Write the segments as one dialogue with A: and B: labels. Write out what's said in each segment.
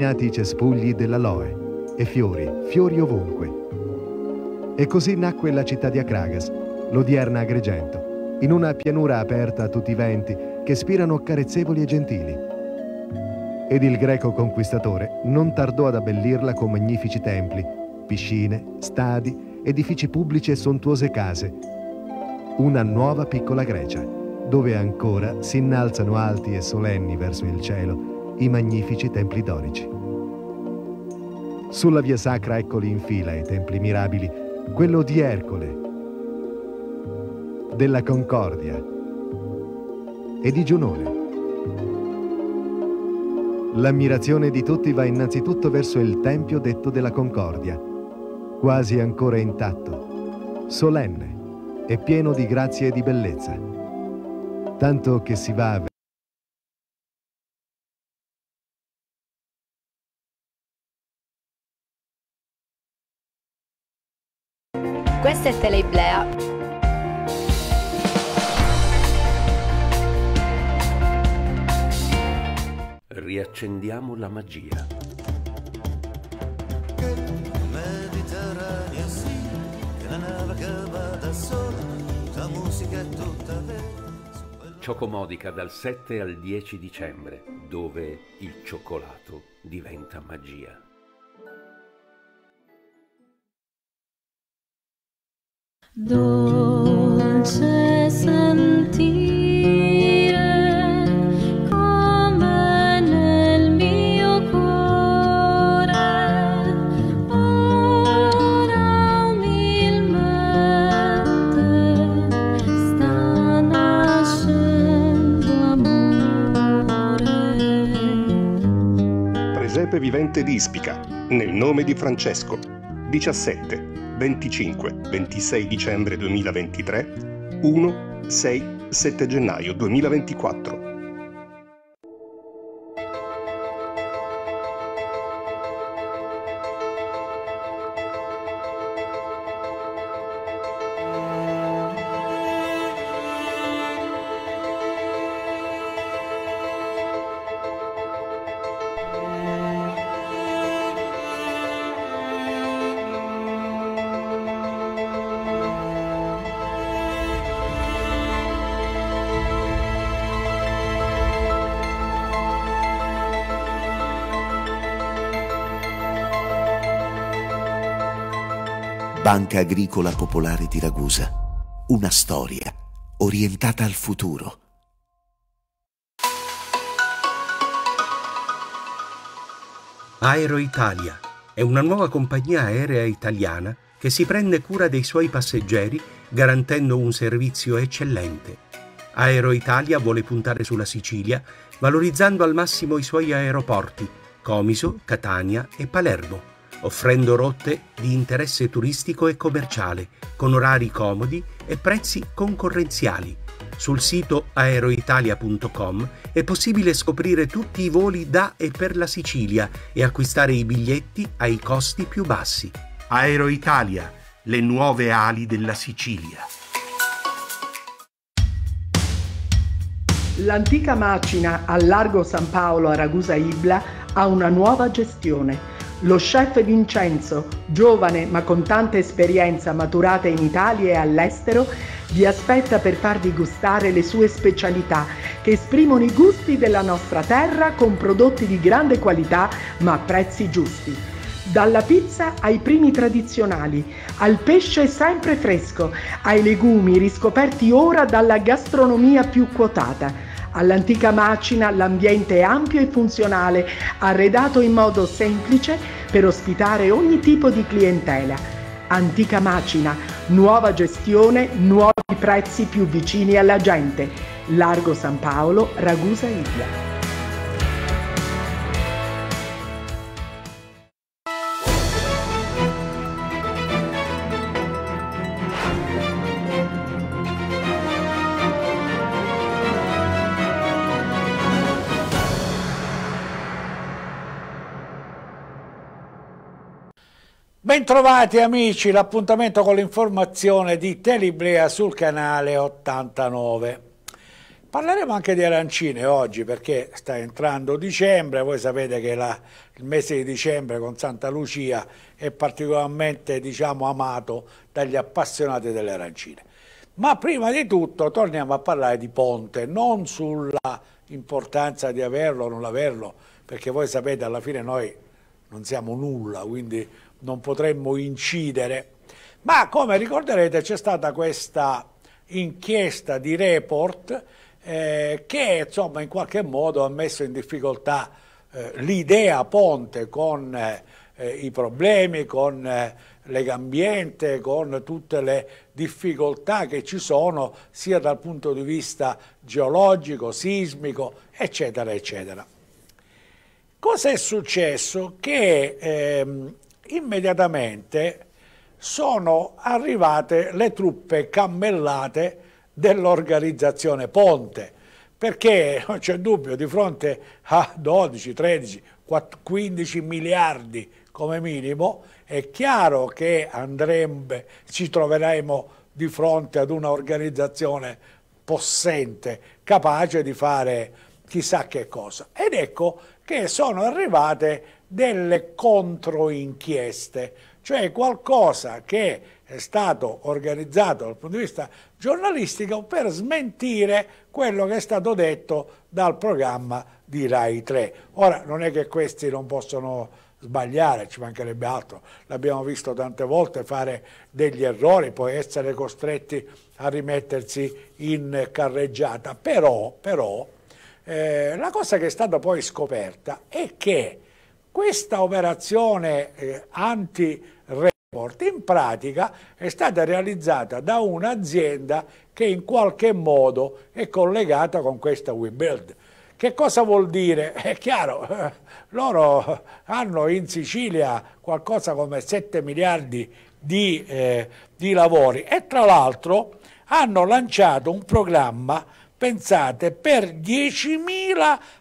A: i cespugli dell'aloe e fiori, fiori ovunque. E così nacque la città di Akragas, l'odierna Agrigento, in una pianura aperta a tutti i venti che spirano carezzevoli e gentili. Ed il greco conquistatore non tardò ad abbellirla con magnifici templi, piscine, stadi, edifici pubblici e sontuose case. Una nuova piccola Grecia, dove ancora si innalzano alti e solenni verso il cielo i magnifici templi dorici. Sulla via sacra eccoli in fila i templi mirabili, quello di Ercole, della Concordia e di Giunone. L'ammirazione di tutti va innanzitutto verso il Tempio detto della Concordia, quasi ancora intatto, solenne e pieno di grazia e di bellezza, tanto che si va a
B: Viale Iblea.
C: Riaccendiamo la magia. Mediterranea sì, musica è tutta
A: Ciocomodica dal 7 al 10 dicembre, dove il cioccolato
D: diventa magia.
E: Dolce sentire come nel mio cuore ora umilmente sta nascendo amore. Presepe
A: vivente di Ispica, nel nome di Francesco, 17 25-26 dicembre 2023, 1-6-7 gennaio
F: 2024.
G: Banca Agricola Popolare di Ragusa. Una storia orientata al futuro.
C: Aero Italia è una nuova compagnia aerea italiana che si prende cura dei suoi passeggeri garantendo un servizio eccellente. Aero Italia vuole puntare sulla Sicilia valorizzando al massimo i suoi aeroporti Comiso, Catania e Palermo offrendo rotte di interesse turistico e commerciale, con orari comodi e prezzi concorrenziali. Sul sito aeroitalia.com è possibile scoprire tutti i voli da e per la Sicilia e acquistare i biglietti ai costi più bassi. Aeroitalia, le nuove
A: ali della Sicilia.
B: L'antica macina al largo San Paolo a Ragusa Ibla ha una nuova gestione lo chef Vincenzo, giovane ma con tanta esperienza maturata in Italia e all'estero, vi aspetta per farvi gustare le sue specialità che esprimono i gusti della nostra terra con prodotti di grande qualità ma a prezzi giusti. Dalla pizza ai primi tradizionali, al pesce sempre fresco, ai legumi riscoperti ora dalla gastronomia più quotata. All'antica macina l'ambiente è ampio e funzionale, arredato in modo semplice per ospitare ogni tipo di clientela. Antica macina, nuova gestione, nuovi prezzi più vicini alla gente. Largo San Paolo, Ragusa Iglia.
H: Bentrovati amici, l'appuntamento con l'informazione di Teliblea sul canale 89. Parleremo anche di arancine oggi perché sta entrando dicembre, voi sapete che la, il mese di dicembre con Santa Lucia è particolarmente diciamo, amato dagli appassionati delle arancine. Ma prima di tutto torniamo a parlare di ponte, non sulla importanza di averlo o non averlo, perché voi sapete alla fine noi non siamo nulla, quindi non potremmo incidere. Ma come ricorderete c'è stata questa inchiesta di report eh, che insomma in qualche modo ha messo in difficoltà eh, l'idea Ponte con eh, i problemi, con eh, Legambiente, con tutte le difficoltà che ci sono sia dal punto di vista geologico, sismico, eccetera, eccetera. Cos'è successo? Che ehm, immediatamente sono arrivate le truppe cammellate dell'organizzazione Ponte, perché non c'è dubbio di fronte a 12, 13, 15 miliardi come minimo, è chiaro che andrebbe, ci troveremo di fronte ad un'organizzazione possente, capace di fare chissà che cosa. Ed ecco che sono arrivate delle controinchieste, cioè qualcosa che è stato organizzato dal punto di vista giornalistico per smentire quello che è stato detto dal programma di Rai 3. Ora non è che questi non possono sbagliare, ci mancherebbe altro, l'abbiamo visto tante volte fare degli errori, poi essere costretti a rimettersi in carreggiata, però, però eh, la cosa che è stata poi scoperta è che questa operazione eh, anti-report in pratica è stata realizzata da un'azienda che in qualche modo è collegata con questa WeBuild. Che cosa vuol dire? È chiaro, loro hanno in Sicilia qualcosa come 7 miliardi di, eh, di lavori e tra l'altro hanno lanciato un programma pensate, per 10.000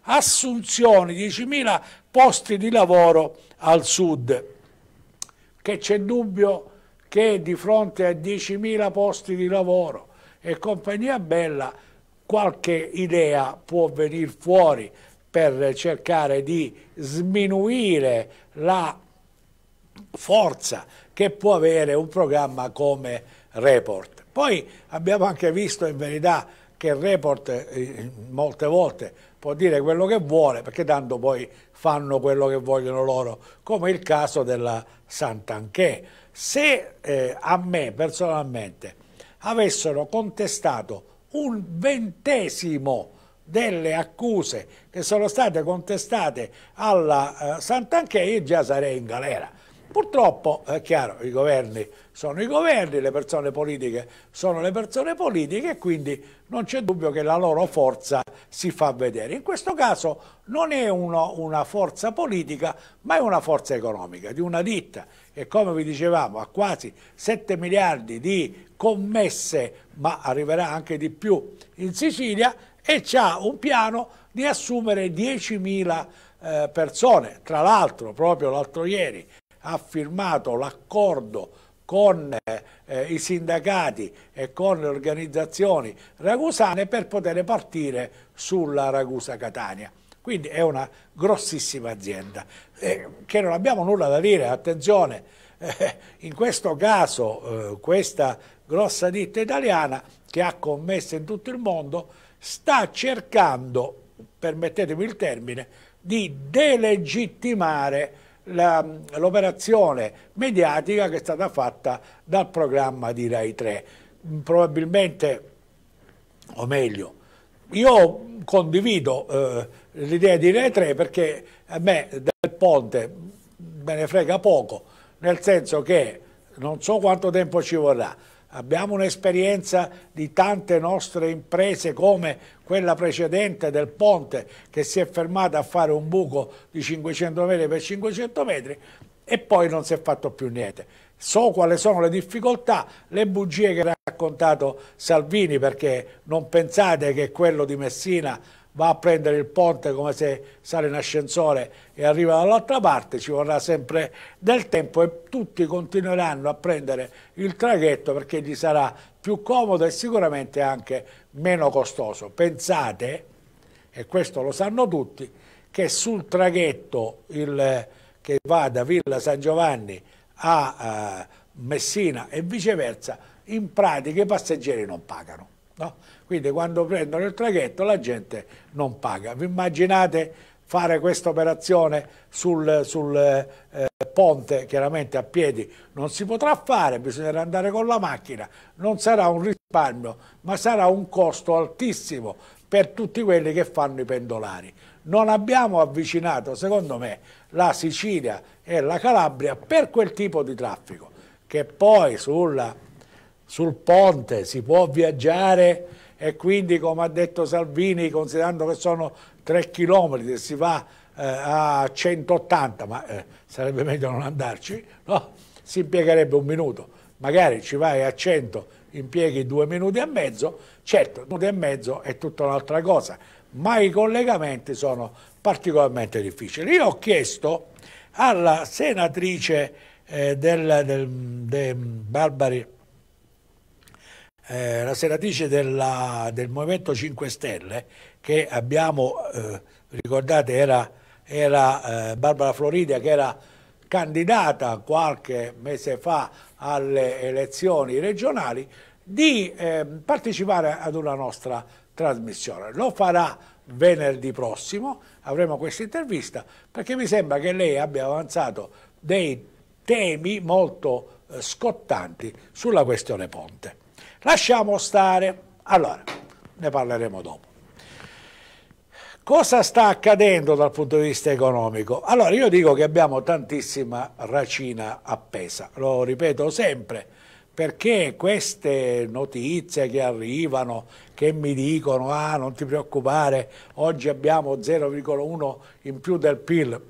H: assunzioni, 10.000 posti di lavoro al sud, che c'è dubbio che di fronte a 10.000 posti di lavoro e compagnia bella qualche idea può venire fuori per cercare di sminuire la forza che può avere un programma come Report. Poi abbiamo anche visto in verità che il report eh, molte volte può dire quello che vuole perché tanto poi fanno quello che vogliono loro, come il caso della Sant'Anché. Se eh, a me personalmente avessero contestato un ventesimo delle accuse che sono state contestate alla eh, Sant'Anché, io già sarei in galera Purtroppo, è chiaro, i governi sono i governi, le persone politiche sono le persone politiche e quindi non c'è dubbio che la loro forza si fa vedere. In questo caso non è uno, una forza politica ma è una forza economica di una ditta che come vi dicevamo ha quasi 7 miliardi di commesse ma arriverà anche di più in Sicilia e ha un piano di assumere 10.000 eh, persone. Tra l'altro proprio l'altro ieri ha firmato l'accordo con eh, i sindacati e con le organizzazioni ragusane per poter partire sulla Ragusa Catania. Quindi è una grossissima azienda, eh, che non abbiamo nulla da dire, attenzione, eh, in questo caso eh, questa grossa ditta italiana che ha commesse in tutto il mondo sta cercando, permettetemi il termine, di delegittimare l'operazione mediatica che è stata fatta dal programma di Rai 3. Probabilmente, o meglio, io condivido eh, l'idea di Rai 3 perché a me del ponte me ne frega poco, nel senso che non so quanto tempo ci vorrà, Abbiamo un'esperienza di tante nostre imprese come quella precedente del ponte che si è fermata a fare un buco di 500 metri per 500 metri e poi non si è fatto più niente. So quali sono le difficoltà, le bugie che ha raccontato Salvini perché non pensate che quello di Messina va a prendere il ponte come se sale in ascensore e arriva dall'altra parte, ci vorrà sempre del tempo e tutti continueranno a prendere il traghetto perché gli sarà più comodo e sicuramente anche meno costoso. Pensate, e questo lo sanno tutti, che sul traghetto il, che va da Villa San Giovanni a eh, Messina e viceversa, in pratica i passeggeri non pagano. No? Quindi quando prendono il traghetto la gente non paga. Vi immaginate fare questa operazione sul, sul eh, ponte chiaramente a piedi non si potrà fare, bisognerà andare con la macchina, non sarà un risparmio ma sarà un costo altissimo per tutti quelli che fanno i pendolari. Non abbiamo avvicinato, secondo me, la Sicilia e la Calabria per quel tipo di traffico, che poi sulla, sul ponte si può viaggiare e quindi, come ha detto Salvini, considerando che sono 3 chilometri, si va eh, a 180, ma eh, sarebbe meglio non andarci, no? si impiegherebbe un minuto, magari ci vai a 100, impieghi due minuti e mezzo, certo, due minuti e mezzo è tutta un'altra cosa, ma i collegamenti sono particolarmente difficili. Io ho chiesto alla senatrice eh, del, del, del Barbari, eh, la senatrice della, del Movimento 5 Stelle, che abbiamo, eh, ricordate, era era eh, Barbara Floridia che era candidata qualche mese fa alle elezioni regionali, di eh, partecipare ad una nostra trasmissione. Lo farà venerdì prossimo, avremo questa intervista, perché mi sembra che lei abbia avanzato dei temi molto eh, scottanti sulla questione Ponte. Lasciamo stare, allora, ne parleremo dopo. Cosa sta accadendo dal punto di vista economico? Allora io dico che abbiamo tantissima racina appesa, lo ripeto sempre, perché queste notizie che arrivano, che mi dicono ah non ti preoccupare, oggi abbiamo 0,1 in più del PIL,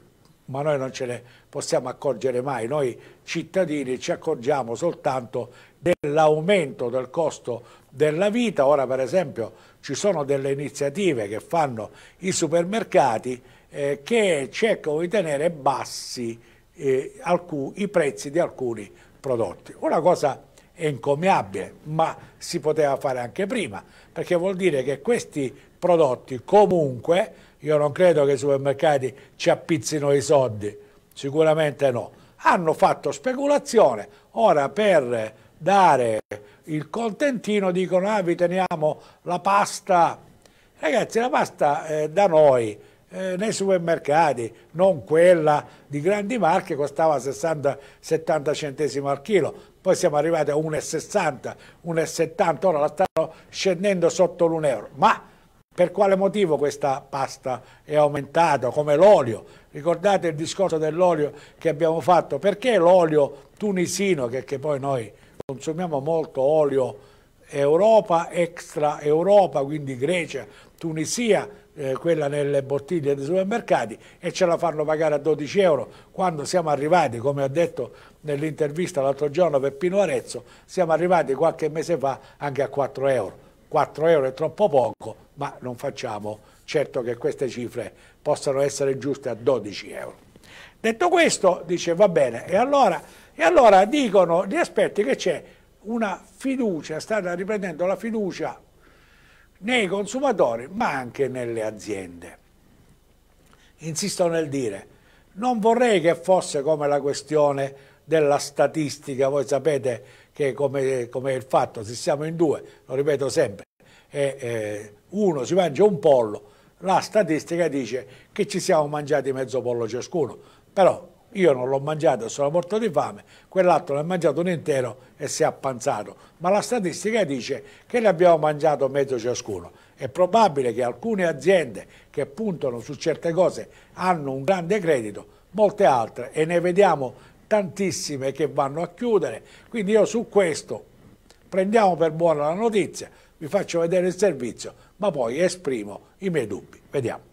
H: ma noi non ce ne possiamo accorgere mai, noi cittadini ci accorgiamo soltanto dell'aumento del costo della vita. Ora per esempio ci sono delle iniziative che fanno i supermercati eh, che cercano di tenere bassi eh, alcun, i prezzi di alcuni prodotti. Una cosa encomiabile, ma si poteva fare anche prima, perché vuol dire che questi prodotti comunque, io non credo che i supermercati ci appizzino i soldi, sicuramente no, hanno fatto speculazione, ora per dare il contentino, dicono ah vi teniamo la pasta. Ragazzi la pasta eh, da noi eh, nei supermercati, non quella di grandi marche, costava 60-70 centesimi al chilo, poi siamo arrivati a 1,60, 1,70, ora la stanno scendendo sotto l'1 euro. Ma per quale motivo questa pasta è aumentata, come l'olio? Ricordate il discorso dell'olio che abbiamo fatto? Perché l'olio tunisino, che, che poi noi consumiamo molto olio Europa, extra Europa, quindi Grecia, Tunisia, eh, quella nelle bottiglie dei supermercati e ce la fanno pagare a 12 euro quando siamo arrivati, come ha detto nell'intervista l'altro giorno Peppino Arezzo, siamo arrivati qualche mese fa anche a 4 euro. 4 euro è troppo poco, ma non facciamo certo che queste cifre possano essere giuste a 12 euro. Detto questo, dice va bene, e allora e allora dicono gli esperti che c'è una fiducia, stanno riprendendo la fiducia nei consumatori ma anche nelle aziende. Insisto nel dire, non vorrei che fosse come la questione della statistica, voi sapete che come, come il fatto, se siamo in due, lo ripeto sempre, e, eh, uno si mangia un pollo, la statistica dice che ci siamo mangiati mezzo pollo ciascuno, però io non l'ho mangiato, sono morto di fame, quell'altro ne ha mangiato un intero e si è appanzato. Ma la statistica dice che ne abbiamo mangiato mezzo ciascuno. È probabile che alcune aziende che puntano su certe cose hanno un grande credito, molte altre, e ne vediamo tantissime che vanno a chiudere. Quindi io su questo prendiamo per buona la notizia, vi faccio vedere il servizio, ma poi esprimo i miei dubbi. Vediamo.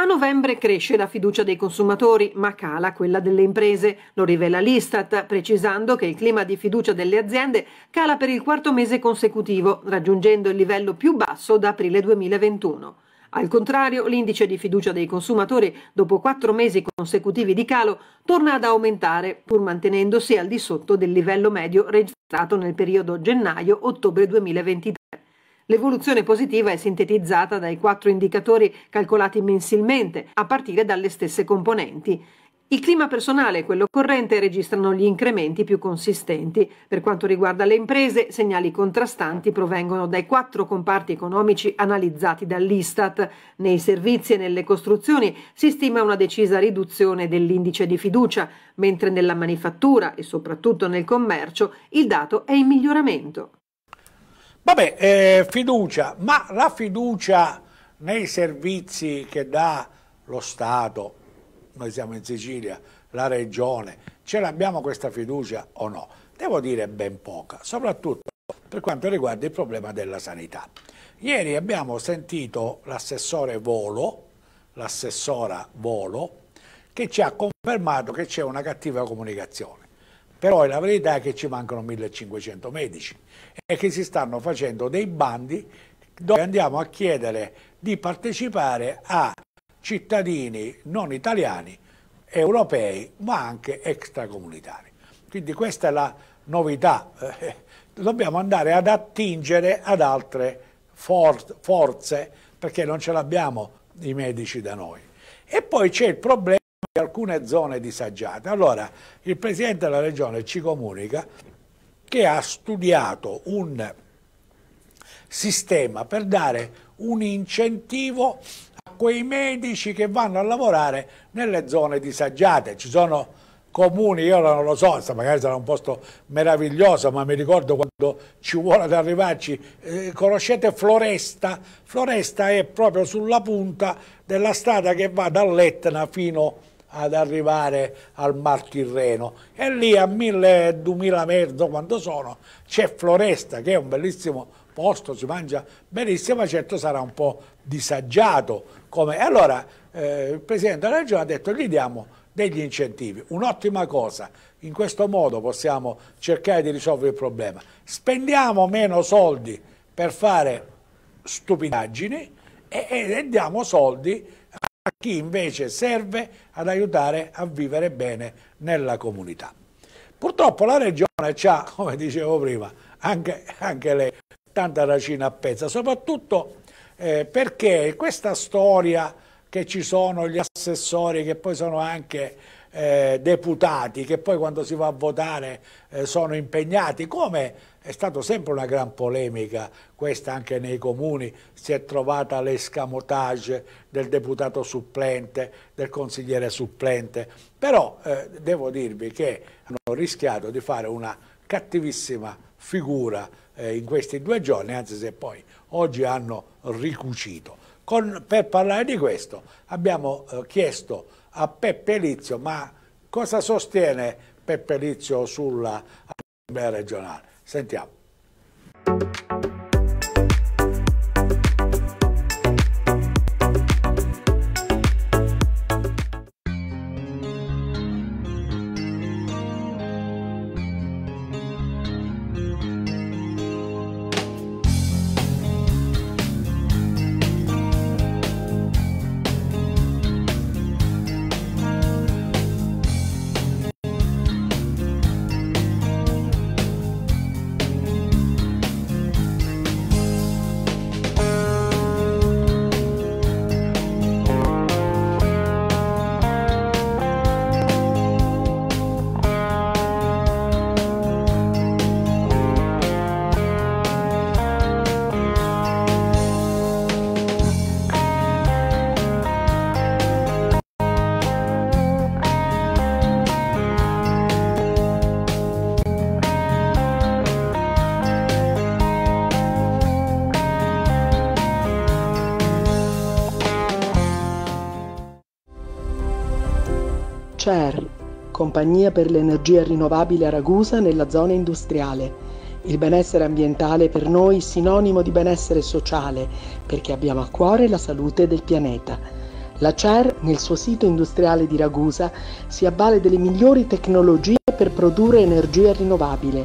I: A novembre cresce la fiducia dei consumatori, ma cala quella delle imprese. Lo rivela l'Istat, precisando che il clima di fiducia delle aziende cala per il quarto mese consecutivo, raggiungendo il livello più basso da aprile 2021. Al contrario, l'indice di fiducia dei consumatori, dopo quattro mesi consecutivi di calo, torna ad aumentare, pur mantenendosi al di sotto del livello medio registrato nel periodo gennaio-ottobre 2023. L'evoluzione positiva è sintetizzata dai quattro indicatori calcolati mensilmente, a partire dalle stesse componenti. Il clima personale e quello corrente registrano gli incrementi più consistenti. Per quanto riguarda le imprese, segnali contrastanti provengono dai quattro comparti economici analizzati dall'Istat. Nei servizi e nelle costruzioni si stima una decisa riduzione dell'indice di fiducia, mentre nella manifattura e soprattutto nel commercio il dato è in miglioramento.
H: Vabbè, eh, fiducia, ma la fiducia nei servizi che dà lo Stato, noi siamo in Sicilia, la Regione, ce l'abbiamo questa fiducia o no? Devo dire ben poca, soprattutto per quanto riguarda il problema della sanità. Ieri abbiamo sentito l'assessore Volo, l'assessora Volo, che ci ha confermato che c'è una cattiva comunicazione. Però la verità è che ci mancano 1500 medici e che si stanno facendo dei bandi dove andiamo a chiedere di partecipare a cittadini non italiani, europei, ma anche extracomunitari. Quindi questa è la novità. Eh, dobbiamo andare ad attingere ad altre for forze perché non ce l'abbiamo i medici da noi. E poi c'è il problema di alcune zone disagiate. Allora, il Presidente della Regione ci comunica che ha studiato un sistema per dare un incentivo a quei medici che vanno a lavorare nelle zone disagiate. Ci sono comuni, io non lo so, magari sarà un posto meraviglioso, ma mi ricordo quando ci vuole ad arrivarci, eh, conoscete Floresta? Floresta è proprio sulla punta della strada che va dall'Etna fino a ad arrivare al Mar Tirreno e lì a 1000-2000 metri, quando sono, c'è Floresta che è un bellissimo posto, si mangia benissimo, ma certo sarà un po' disagiato. Come... E allora eh, il Presidente della Regione ha detto gli diamo degli incentivi, un'ottima cosa, in questo modo possiamo cercare di risolvere il problema. Spendiamo meno soldi per fare stupidaggini e, e, e diamo soldi a chi invece serve ad aiutare a vivere bene nella comunità. Purtroppo la regione ha, come dicevo prima, anche, anche lei, tanta racina appesa, soprattutto eh, perché questa storia che ci sono gli assessori che poi sono anche eh, deputati che poi quando si va a votare eh, sono impegnati, come è stata sempre una gran polemica, questa anche nei comuni, si è trovata l'escamotage del deputato supplente, del consigliere supplente, però eh, devo dirvi che hanno rischiato di fare una cattivissima figura eh, in questi due giorni, anzi se poi oggi hanno ricucito. Con, per parlare di questo abbiamo eh, chiesto a Peppe Lizio, ma cosa sostiene Peppe Lizio sulla regionale? Sentiamo.
B: CER, Compagnia per l'Energia Rinnovabile a Ragusa nella zona industriale. Il benessere ambientale per noi è sinonimo di benessere sociale, perché abbiamo a cuore la salute del pianeta. La CER, nel suo sito industriale di Ragusa, si avvale delle migliori tecnologie per produrre energia rinnovabile.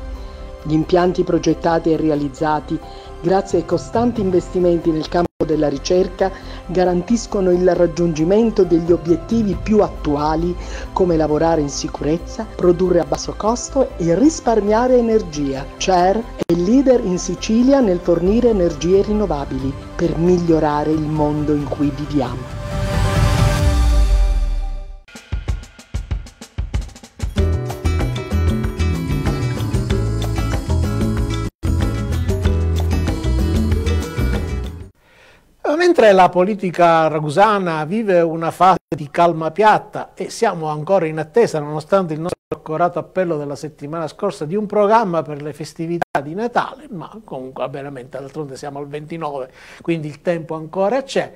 B: Gli impianti progettati e realizzati, grazie ai costanti investimenti nel campo della ricerca, garantiscono il raggiungimento degli obiettivi più attuali come lavorare in sicurezza, produrre a basso costo e risparmiare energia. CER è leader in Sicilia nel fornire energie rinnovabili per migliorare il mondo in cui viviamo.
C: Mentre la politica ragusana vive una fase di calma piatta e siamo ancora in attesa, nonostante il nostro accorato appello della settimana scorsa, di un programma per le festività di Natale, ma comunque veramente d'altronde siamo al 29, quindi il tempo ancora c'è.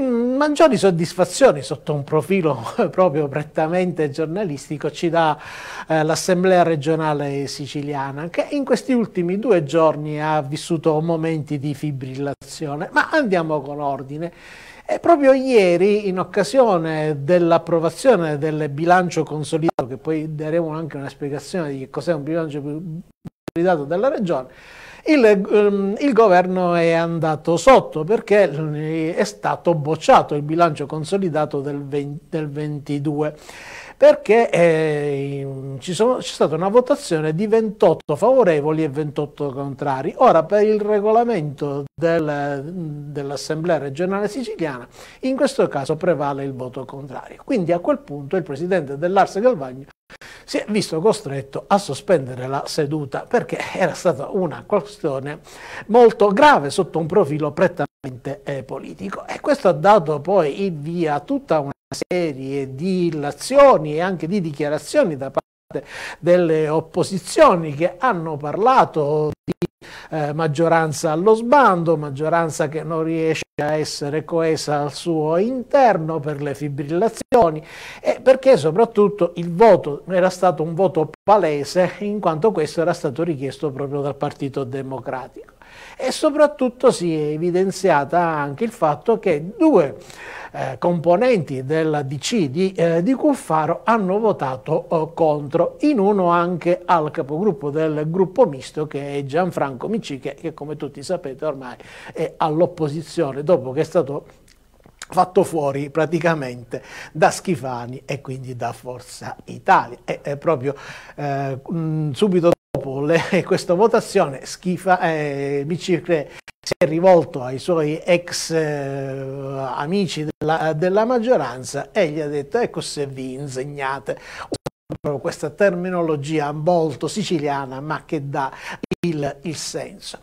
C: Mm, maggiori soddisfazioni sotto un profilo proprio prettamente giornalistico ci dà eh, l'Assemblea regionale siciliana che in questi ultimi due giorni ha vissuto momenti di fibrillazione, ma andiamo con ordine. E proprio ieri, in occasione dell'approvazione del bilancio consolidato, che poi daremo anche una spiegazione di cos'è un bilancio consolidato della regione, il, ehm, il governo è andato sotto perché eh, è stato bocciato il bilancio consolidato del, 20, del 22 perché eh, ci sono, c'è stata una votazione di 28 favorevoli e 28 contrari. Ora, per il regolamento del, dell'Assemblea regionale siciliana, in questo caso prevale il voto contrario. Quindi a quel punto il presidente dell'Arse Galvagno si è visto costretto a sospendere la seduta perché era stata una questione molto grave sotto un profilo prettamente eh, politico e questo ha dato poi il via a tutta una serie di illazioni e anche di dichiarazioni da parte delle opposizioni che hanno parlato di eh, maggioranza allo sbando, maggioranza che non riesce a essere coesa al suo interno per le fibrillazioni e perché soprattutto il voto era stato un voto palese in quanto questo era stato richiesto proprio dal Partito Democratico e soprattutto si è evidenziata anche il fatto che due eh, componenti della DC di, eh, di Cuffaro hanno votato eh, contro, in uno anche al capogruppo del gruppo misto che è Gianfranco Miciche che come tutti sapete ormai è all'opposizione dopo che è stato fatto fuori praticamente da Schifani e quindi da Forza Italia. E, proprio eh, mh, subito dopo le, questa votazione, Schifa, eh, Bicicre si è rivolto ai suoi ex eh, amici della, della, maggioranza e gli ha detto ecco se vi insegnate questa terminologia molto siciliana ma che dà il, il senso.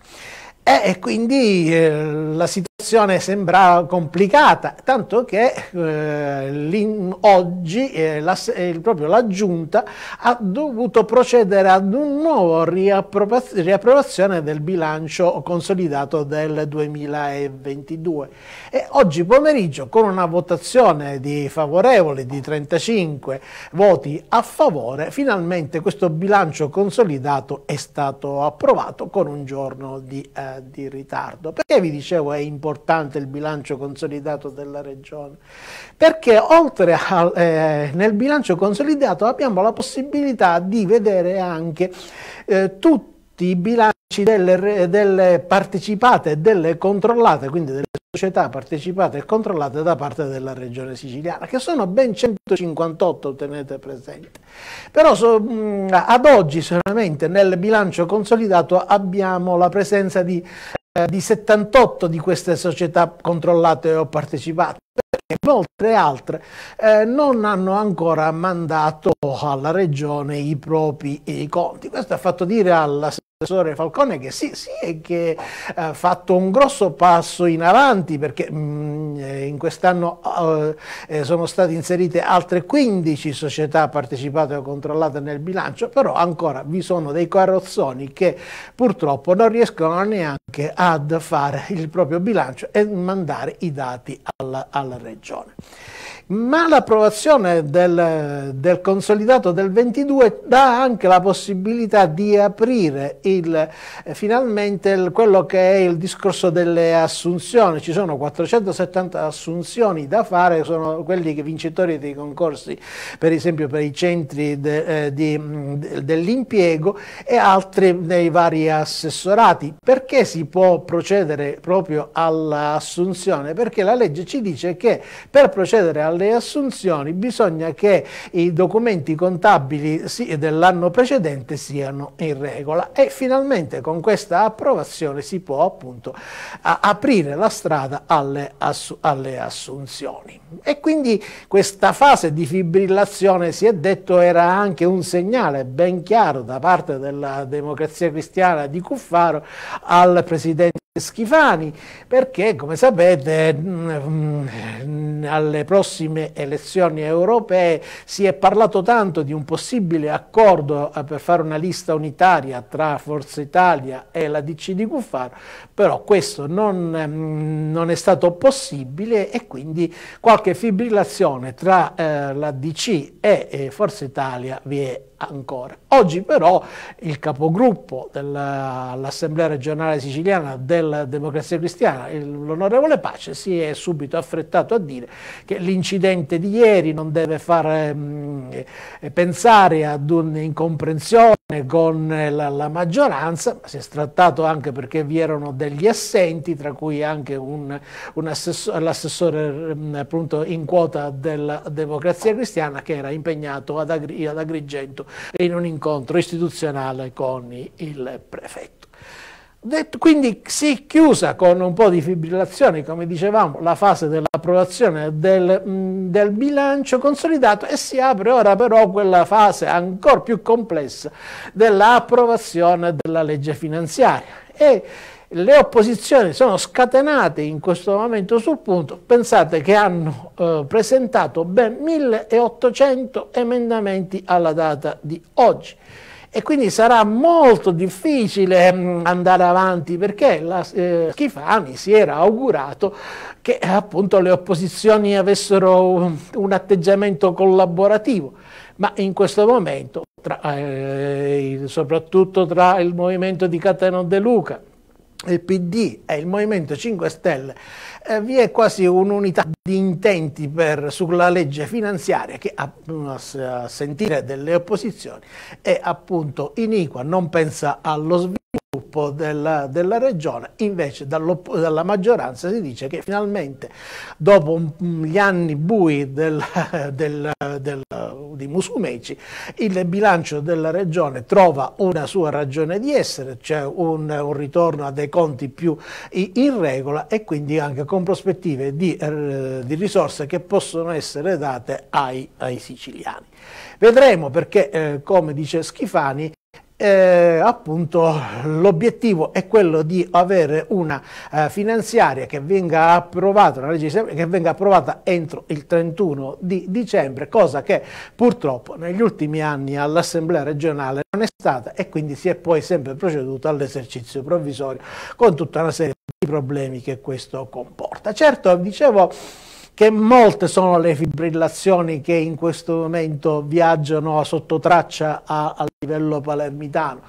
C: E, eh, e quindi eh, la situazione sembra complicata, tanto che eh, oggi eh, la, eh, proprio la Giunta ha dovuto procedere ad una nuova riapprovazione del bilancio consolidato del 2022. E oggi pomeriggio, con una votazione di favorevole di 35 voti a favore, finalmente questo bilancio consolidato è stato approvato con un giorno di eh, di ritardo. Perché vi dicevo è importante il bilancio consolidato della regione? Perché oltre al, eh, nel bilancio consolidato abbiamo la possibilità di vedere anche eh, tutti i bilanci delle, delle partecipate e delle controllate, quindi delle società partecipate e controllate da parte della regione siciliana, che sono ben 158, tenete presente. Però so, mm, ad oggi solamente nel bilancio consolidato abbiamo la presenza di, eh, di 78 di queste società controllate o partecipate perché molte altre eh, non hanno ancora mandato alla regione i propri i conti. Questo ha fatto dire alla professore Falcone che sì, sì e che eh, ha fatto un grosso passo in avanti perché mh, mm, eh, in quest'anno uh, sono state inserite altre 15 società partecipate o controllate nel bilancio, però ancora vi sono dei carrozzoni che purtroppo non riescono neanche ad fare il proprio bilancio e mandare i dati alla, alla regione ma l'approvazione del, del, consolidato del 22 dà anche la possibilità di aprire il, eh, finalmente il, quello che è il discorso delle assunzioni. Ci sono 470 assunzioni da fare, sono quelli che vincitori dei concorsi, per esempio per i centri de, eh, de, dell'impiego e altri nei vari assessorati. Perché si può procedere proprio all'assunzione? Perché la legge ci dice che per procedere all'assunzione le assunzioni bisogna che i documenti contabili dell'anno precedente siano in regola e finalmente con questa approvazione si può appunto aprire la strada alle, assu alle assunzioni. E quindi questa fase di fibrillazione si è detto era anche un segnale ben chiaro da parte della democrazia cristiana di Cuffaro al presidente Schifani perché come sapete mm, mm, alle prossime elezioni europee si è parlato tanto di un possibile accordo eh, per fare una lista unitaria tra Forza Italia e la DC di Cuffaro però questo non, mm, non è stato possibile e quindi qualche fibrillazione tra eh, la DC e eh, Forza Italia vi è ancora. Oggi però il capogruppo dell'Assemblea regionale siciliana della Democrazia Cristiana, l'onorevole Pace, si è subito affrettato a dire che l'incidente di ieri non deve far mh, mm, pensare ad un'incomprensione con la, la, maggioranza, ma si è trattato anche perché vi erano degli assenti, tra cui anche un, un assessore, l'assessore mm, appunto in quota della Democrazia Cristiana che era impegnato ad, Agri, ad Agrigento in un incontro istituzionale con il prefetto. Detto, quindi si è chiusa con un po' di fibrillazioni, come dicevamo, la fase dell'approvazione del, mm, del, bilancio consolidato e si apre ora però quella fase ancora più complessa dell'approvazione della legge finanziaria. E le opposizioni sono scatenate in questo momento sul punto, pensate che hanno eh, presentato ben 1800 emendamenti alla data di oggi e quindi sarà molto difficile mh, mm, andare avanti perché la, eh, Schifani si era augurato che appunto le opposizioni avessero un, un atteggiamento collaborativo, ma in questo momento, tra, eh, soprattutto tra il movimento di Cateno De Luca, il PD e il Movimento 5 Stelle, eh, vi è quasi un'unità di intenti per, sulla legge finanziaria che mm, a, a sentire delle opposizioni è appunto iniqua, non pensa allo sviluppo sviluppo della, della regione, invece dalla maggioranza si dice che finalmente dopo gli anni bui del, del, del, di Musumeci il bilancio della regione trova una sua ragione di essere, cioè un, un ritorno a dei conti più in regola e quindi anche con prospettive di, eh, di risorse che possono essere date ai, ai siciliani. Vedremo perché, eh, come dice Schifani, eh, appunto l'obiettivo è quello di avere una eh, finanziaria che venga approvata, una legge che venga approvata entro il 31 di dicembre, cosa che purtroppo negli ultimi anni all'Assemblea regionale non è stata e quindi si è poi sempre proceduto all'esercizio provvisorio con tutta una serie di problemi che questo comporta. Certo, dicevo che molte sono le fibrillazioni che in questo momento viaggiano sotto traccia a, a livello palermitano.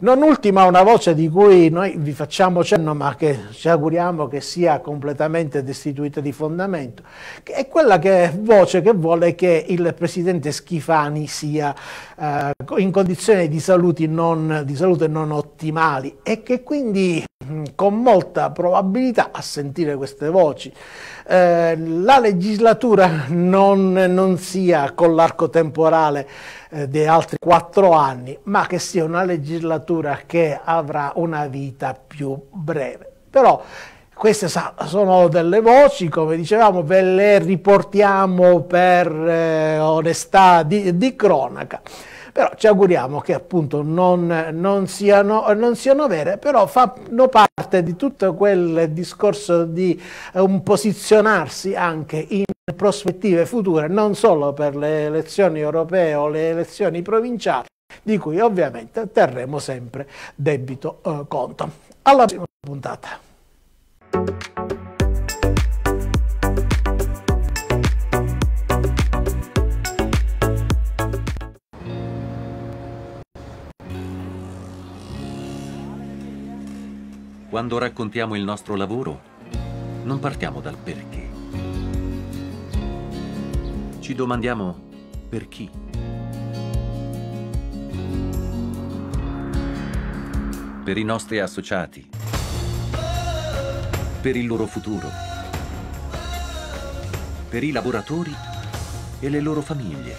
C: Non ultima una voce di cui noi vi facciamo cenno, ma che ci auguriamo che sia completamente destituita di fondamento, che è quella che, è voce che vuole che il presidente Schifani sia eh, in condizioni di, non, di salute non ottimali e che quindi Mm, con molta probabilità a sentire queste voci. Eh, la legislatura non, non sia con l'arco temporale eh, di altri quattro anni, ma che sia una legislatura che avrà una vita più breve. Però queste sono delle voci, come dicevamo, ve le riportiamo per eh, onestà di, di cronaca. Però ci auguriamo che appunto non, non, siano, non siano, vere, però fanno parte di tutto quel discorso di eh, un posizionarsi anche in prospettive future, non solo per le elezioni europee o le elezioni provinciali, di cui ovviamente terremo sempre debito eh, conto. Alla prossima puntata.
A: Quando raccontiamo il nostro lavoro, non partiamo dal perché. Ci domandiamo per chi. Per i nostri associati. Per il loro futuro. Per i lavoratori e le loro famiglie.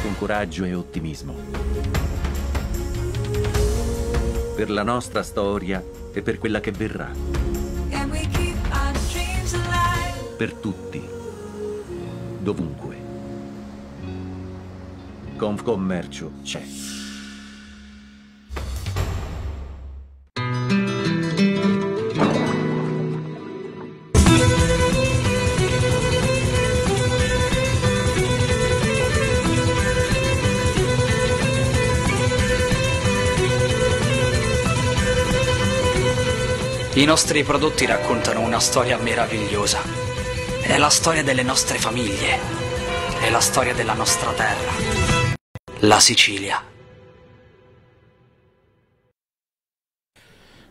A: Con coraggio e ottimismo per la nostra storia e per quella che verrà. Per tutti,
G: dovunque. Confcommercio
B: c'è. I nostri prodotti raccontano una storia meravigliosa. È la storia delle nostre famiglie. È la storia della nostra terra.
C: La Sicilia.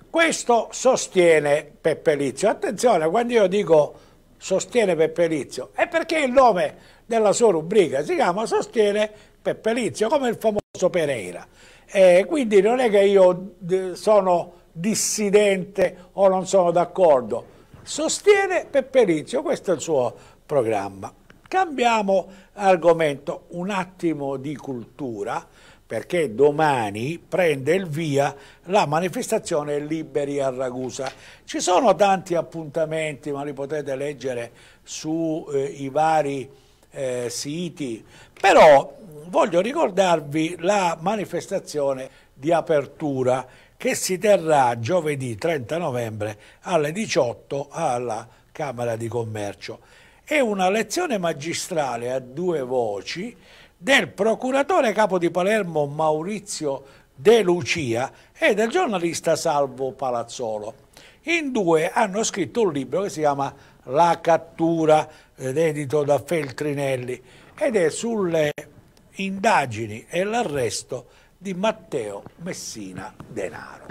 H: Questo sostiene Peppelizio. Attenzione, quando io dico sostiene Peppelizio, è perché il nome della sua rubrica si chiama Sostiene Peppelizio, come il famoso Pereira. Eh, quindi non è che io eh, sono dissidente o non sono d'accordo. Sostiene Pepperizio, questo è il suo programma. Cambiamo argomento, un attimo di cultura, perché domani prende il via la manifestazione Liberi a Ragusa. Ci sono tanti appuntamenti, ma li potete leggere sui eh, vari eh, siti, però voglio ricordarvi la manifestazione di apertura che si terrà giovedì 30 novembre alle 18 alla Camera di Commercio. È una lezione magistrale a due voci del procuratore capo di Palermo Maurizio De Lucia e del giornalista Salvo Palazzolo. In due hanno scritto un libro che si chiama La cattura, ed edito da Feltrinelli, ed è sulle indagini e l'arresto di Matteo Messina Denaro.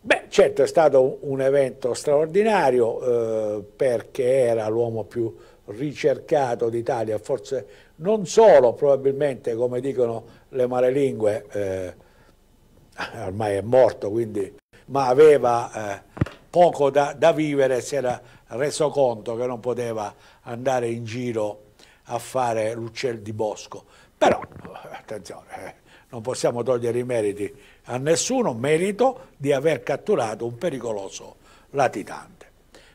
H: Beh, certo è stato un evento straordinario eh, perché era l'uomo più ricercato d'Italia, forse non solo, probabilmente come dicono le malelingue, eh, ormai è morto, quindi, ma aveva eh, poco da, da vivere, si era reso conto che non poteva andare in giro a fare l'uccello di bosco. Però, attenzione, eh, non possiamo togliere i meriti a nessuno, merito di aver catturato un pericoloso latitante.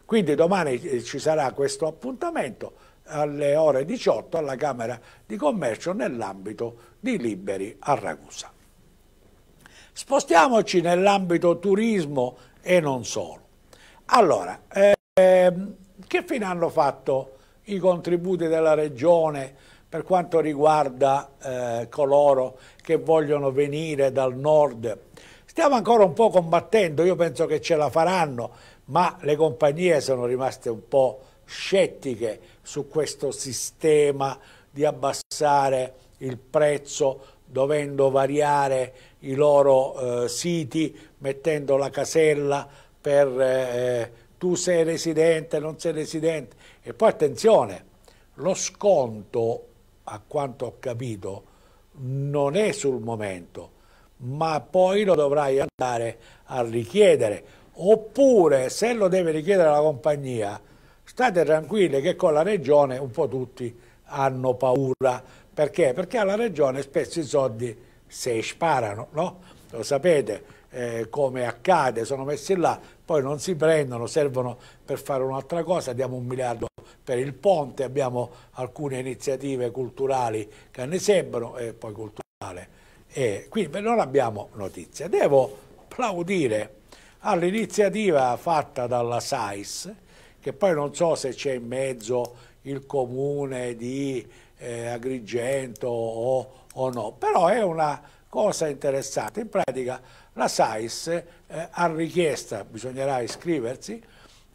H: Quindi domani eh, ci sarà questo appuntamento alle ore 18 alla Camera di Commercio nell'ambito di Liberi a Ragusa. Spostiamoci nell'ambito turismo e non solo. Allora, ehm, che fine hanno fatto i contributi della Regione? per quanto riguarda eh, coloro che vogliono venire dal nord. Stiamo ancora un po' combattendo, io penso che ce la faranno, ma le compagnie sono rimaste un po' scettiche su questo sistema di abbassare il prezzo dovendo variare i loro eh, siti, mettendo la casella per eh, tu sei residente, non sei residente. E poi attenzione, lo sconto a quanto ho capito, non è sul momento, ma poi lo dovrai andare a richiedere. Oppure, se lo deve richiedere la compagnia, state tranquilli che con la regione un po' tutti hanno paura. Perché? Perché alla regione spesso i soldi si sparano, no? Lo sapete eh, come accade, sono messi là, poi non si prendono, servono per fare un'altra cosa, diamo un miliardo per il ponte, abbiamo alcune iniziative culturali che ne sembrano e poi culturale. E quindi non abbiamo notizie. Devo applaudire all'iniziativa fatta dalla SAIS, che poi non so se c'è in mezzo il comune di eh, Agrigento o, o, no, però è una cosa interessante. In pratica la SAIS eh, ha richiesto, bisognerà iscriversi,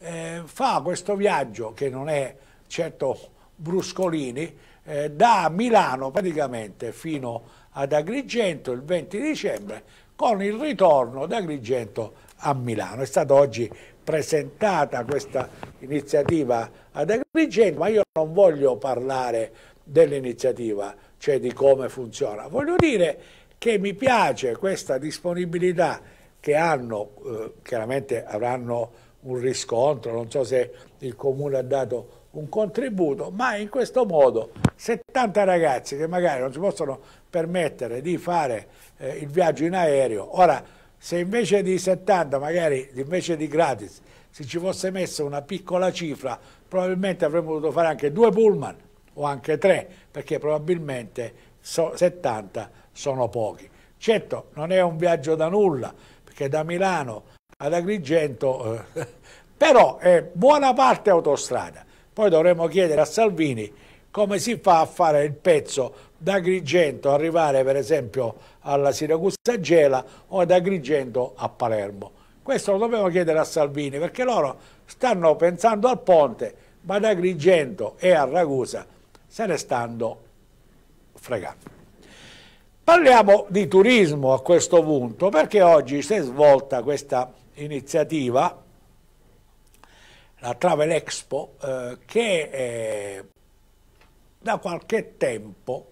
H: eh, fa questo viaggio che non è certo bruscolini, eh, da Milano praticamente fino ad Agrigento il 20 dicembre con il ritorno da Agrigento a Milano. È stata oggi presentata questa iniziativa ad Agrigento, ma io non voglio parlare dell'iniziativa, cioè di come funziona. Voglio dire che mi piace questa disponibilità che hanno, eh, chiaramente avranno un riscontro, non so se il comune ha dato un contributo, ma in questo modo 70 ragazzi che magari non si possono permettere di fare eh, il viaggio in aereo, ora se invece di 70, magari invece di gratis, se ci fosse messa una piccola cifra, probabilmente avremmo dovuto fare anche due pullman o anche tre, perché probabilmente so, 70 sono pochi. Certo, non è un viaggio da nulla, perché da Milano ad Agrigento, eh, però è buona parte autostrada. Poi dovremmo chiedere a Salvini come si fa a fare il pezzo da Agrigento arrivare per esempio alla Siracusa Gela o da Agrigento a Palermo. Questo lo dobbiamo chiedere a Salvini perché loro stanno pensando al ponte ma da Agrigento e a Ragusa se ne stanno fregando. Parliamo di turismo a questo punto perché oggi si è svolta questa iniziativa, la Travel Expo, eh, che eh, da qualche tempo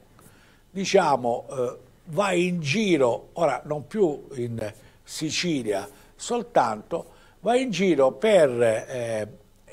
H: diciamo, eh, va in giro, ora non più in Sicilia soltanto, va in giro per eh,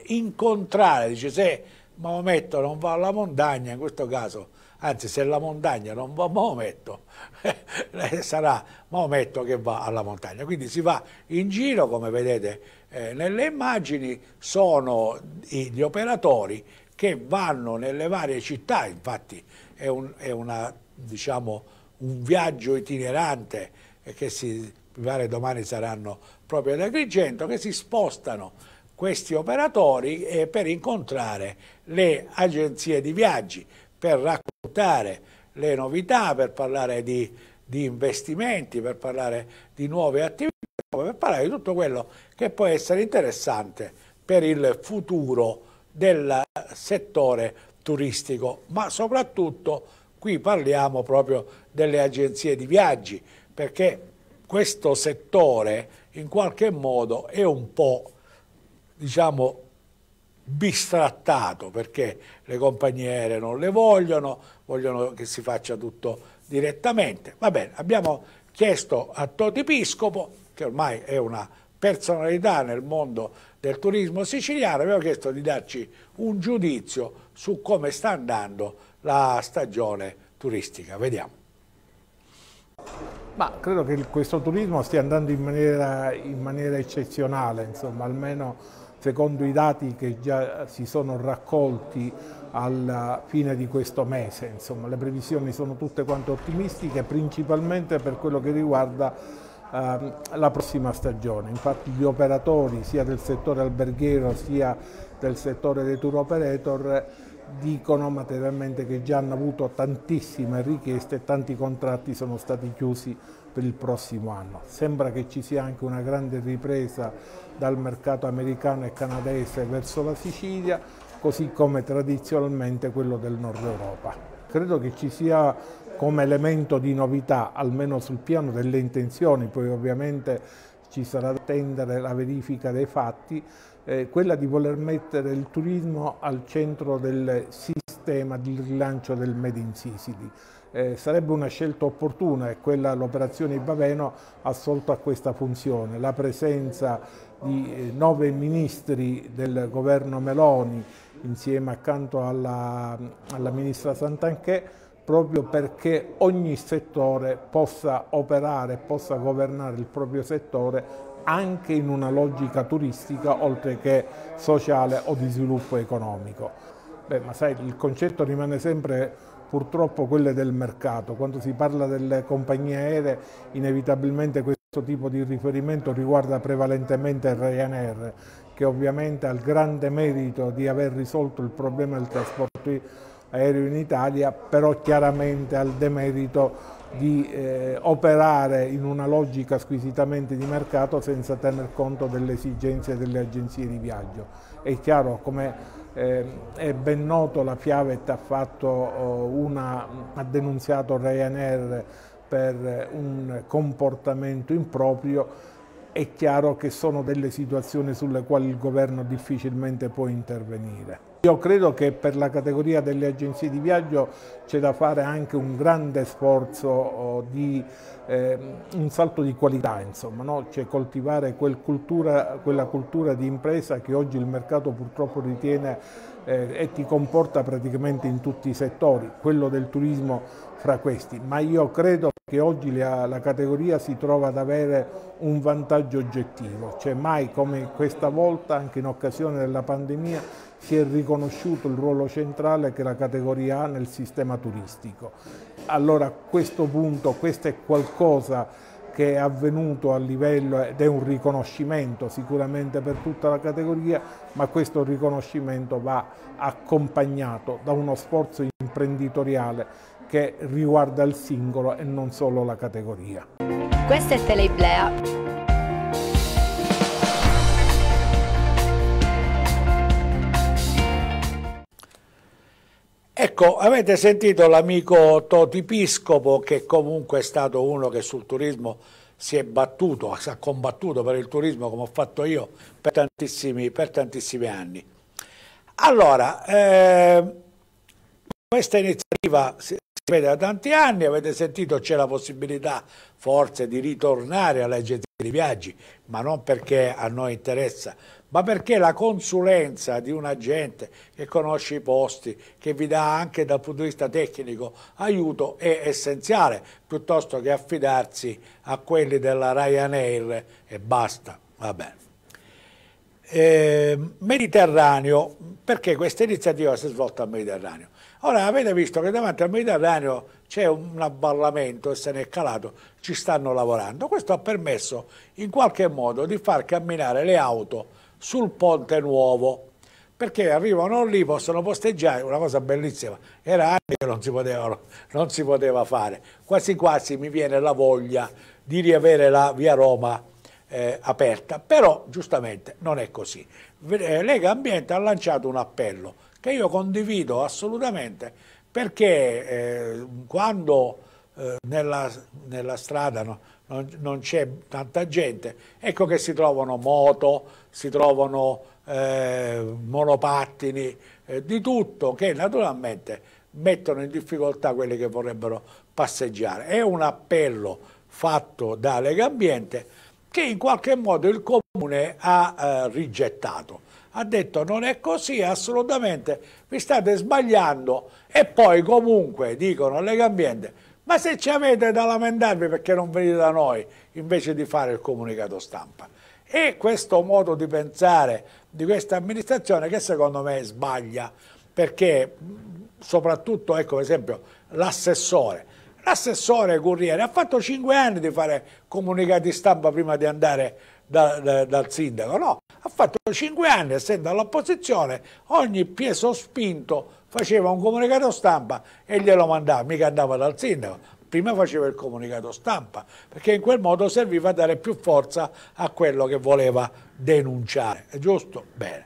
H: incontrare, dice se Maometto non va alla montagna, in questo caso anzi se la montagna non va a Maometto, eh, sarà Maometto che va alla montagna. Quindi si va in giro, come vedete eh, nelle immagini, sono gli operatori che vanno nelle varie città, infatti è un, è una, diciamo, un viaggio itinerante eh, che si pare domani saranno proprio ad Agrigento, che si spostano questi operatori eh, per incontrare le agenzie di viaggi, per raccontare le novità, per parlare di, di investimenti, per parlare di nuove attività, per parlare di tutto quello che può essere interessante per il futuro del settore turistico, ma soprattutto qui parliamo proprio delle agenzie di viaggi, perché questo settore in qualche modo è un po' diciamo bistrattato perché le compagnie aeree non le vogliono, vogliono che si faccia tutto direttamente. Va bene, abbiamo chiesto a Toti Piscopo, che ormai è una personalità nel mondo del turismo siciliano, abbiamo chiesto di darci un giudizio su come sta andando la stagione turistica. Vediamo.
F: Ma credo che questo turismo stia andando in maniera, in maniera eccezionale, insomma, almeno secondo i dati che già si sono raccolti alla fine di questo mese. Insomma, le previsioni sono tutte quanto ottimistiche, principalmente per quello che riguarda ehm, la prossima stagione. Infatti gli operatori sia del settore alberghiero sia del settore dei tour operator dicono materialmente che già hanno avuto tantissime richieste e tanti contratti sono stati chiusi per il prossimo anno. Sembra che ci sia anche una grande ripresa dal mercato americano e canadese verso la Sicilia, così come tradizionalmente quello del nord Europa. Credo che ci sia come elemento di novità, almeno sul piano delle intenzioni, poi ovviamente ci sarà da attendere la verifica dei fatti, eh, quella di voler mettere il turismo al centro del sistema di rilancio del Made in Sicily. Eh, sarebbe una scelta opportuna e quella l'operazione Baveno ha assolto a questa funzione, la presenza di eh, nove ministri del governo Meloni insieme accanto alla, alla ministra Santanchè proprio perché ogni settore possa operare, possa governare il proprio settore anche in una logica turistica oltre che sociale o di sviluppo economico. Beh, ma sai, il concetto rimane sempre purtroppo quelle del mercato. Quando si parla delle compagnie aeree, inevitabilmente questo tipo di riferimento riguarda prevalentemente Ryanair, che ovviamente ha il grande merito di aver risolto il problema del trasporto aereo in Italia, però chiaramente ha il demerito di eh, operare in una logica squisitamente di mercato senza tener conto delle esigenze delle agenzie di viaggio. È chiaro, come eh, è ben noto, la Piavet ha, fatto eh, una, ha denunziato Ryanair per un comportamento improprio è chiaro che sono delle situazioni sulle quali il governo difficilmente può intervenire. Io credo che per la categoria delle agenzie di viaggio c'è da fare anche un grande sforzo oh, di eh, un salto di qualità, insomma, no? cioè coltivare quel cultura, quella cultura di impresa che oggi il mercato purtroppo ritiene eh, e ti comporta praticamente in tutti i settori, quello del turismo fra questi, ma io credo che oggi la, la, categoria si trova ad avere un vantaggio oggettivo, cioè mai come questa volta, anche in occasione della pandemia, si è riconosciuto il ruolo centrale che la categoria ha nel sistema turistico. Allora a questo punto questo è qualcosa che è avvenuto a livello ed è un riconoscimento sicuramente per tutta la categoria, ma questo riconoscimento va accompagnato da uno sforzo imprenditoriale che riguarda il singolo e non solo la categoria.
B: Questa è Teleiblea.
H: Ecco, avete sentito l'amico Toti Piscopo che comunque è stato uno che sul turismo si è battuto, ha combattuto per il turismo come ho fatto io per tantissimi, per tantissimi anni. Allora, eh, questa iniziativa vede da tanti anni, avete sentito c'è la possibilità forse di ritornare alle agenzie di viaggi, ma non perché a noi interessa, ma perché la consulenza di un agente che conosce i posti, che vi dà anche dal punto di vista tecnico aiuto è essenziale, piuttosto che affidarsi a quelli della Ryanair e basta. Eh, Mediterraneo, perché questa iniziativa si è svolta al Mediterraneo? Ora avete visto che davanti al Mediterraneo c'è un abballamento e se ne è calato, ci stanno lavorando. Questo ha permesso in qualche modo di far camminare le auto sul ponte nuovo perché arrivano lì, possono posteggiare, una cosa bellissima, era anni che non si, potevano, non si poteva fare, quasi quasi mi viene la voglia di riavere la via Roma eh, aperta, però giustamente non è così. Eh, Lega Ambiente ha lanciato un appello, che io condivido assolutamente perché eh, quando eh, nella, nella, strada no, non, non c'è tanta gente, ecco che si trovano moto, si trovano eh, monopattini, eh, di tutto che naturalmente mettono in difficoltà quelli che vorrebbero passeggiare. È un appello fatto da Lega Ambiente che in qualche modo il Comune ha eh, rigettato ha detto non è così assolutamente, vi state sbagliando e poi comunque dicono Lega Ambiente ma se ci avete da lamentarvi perché non venite da noi invece di fare il comunicato stampa. E questo modo di pensare di questa amministrazione che secondo me sbaglia perché soprattutto ecco per esempio l'assessore l'assessore Curriere ha fatto cinque anni di fare comunicati stampa prima di andare a da, da, dal sindaco, no, ha fatto cinque anni essendo all'opposizione, ogni peso spinto faceva un comunicato stampa e glielo mandava, mica andava dal sindaco, prima faceva il comunicato stampa, perché in quel modo serviva a dare più forza a quello che voleva denunciare, è giusto? Bene.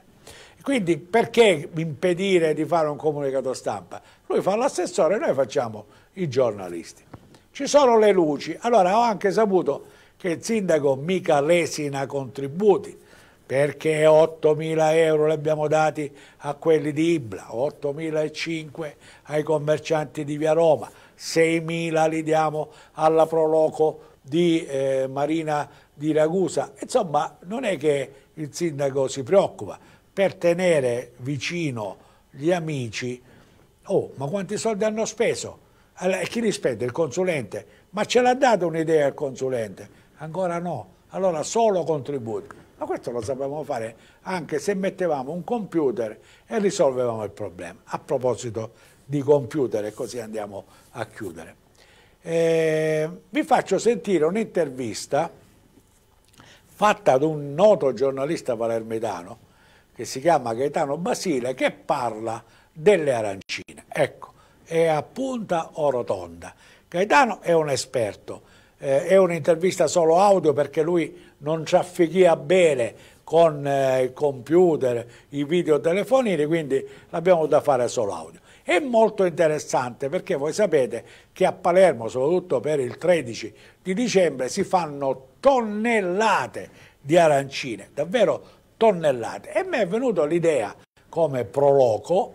H: Quindi perché impedire di fare un comunicato stampa? Lui fa l'assessore e noi facciamo i giornalisti. Ci sono le luci, allora ho anche saputo che il sindaco mica lesina contributi, perché 8.000 euro li abbiamo dati a quelli di Ibla, 8.500 ai commercianti di Via Roma, 6.000 li diamo alla Proloco di eh, Marina di Ragusa. Insomma, non è che il sindaco si preoccupa per tenere vicino gli amici. Oh, ma quanti soldi hanno speso? Allora, chi li spende? Il consulente. Ma ce l'ha data un'idea il consulente? ancora no, allora solo contributi. Ma questo lo sapevamo fare anche se mettevamo un computer e risolvevamo il problema. A proposito di computer, e così andiamo a chiudere. Eh, vi faccio sentire un'intervista fatta ad un noto giornalista palermitano che si chiama Gaetano Basile che parla delle arancine. Ecco, è a punta o rotonda. Gaetano è un esperto eh, è un'intervista solo audio perché lui non ci affiglia bene con eh, il computer, i videotelefonini, quindi l'abbiamo da fare solo audio. È molto interessante perché voi sapete che a Palermo, soprattutto per il 13 di dicembre, si fanno tonnellate di arancine, davvero tonnellate. E mi è venuta l'idea, come proloco,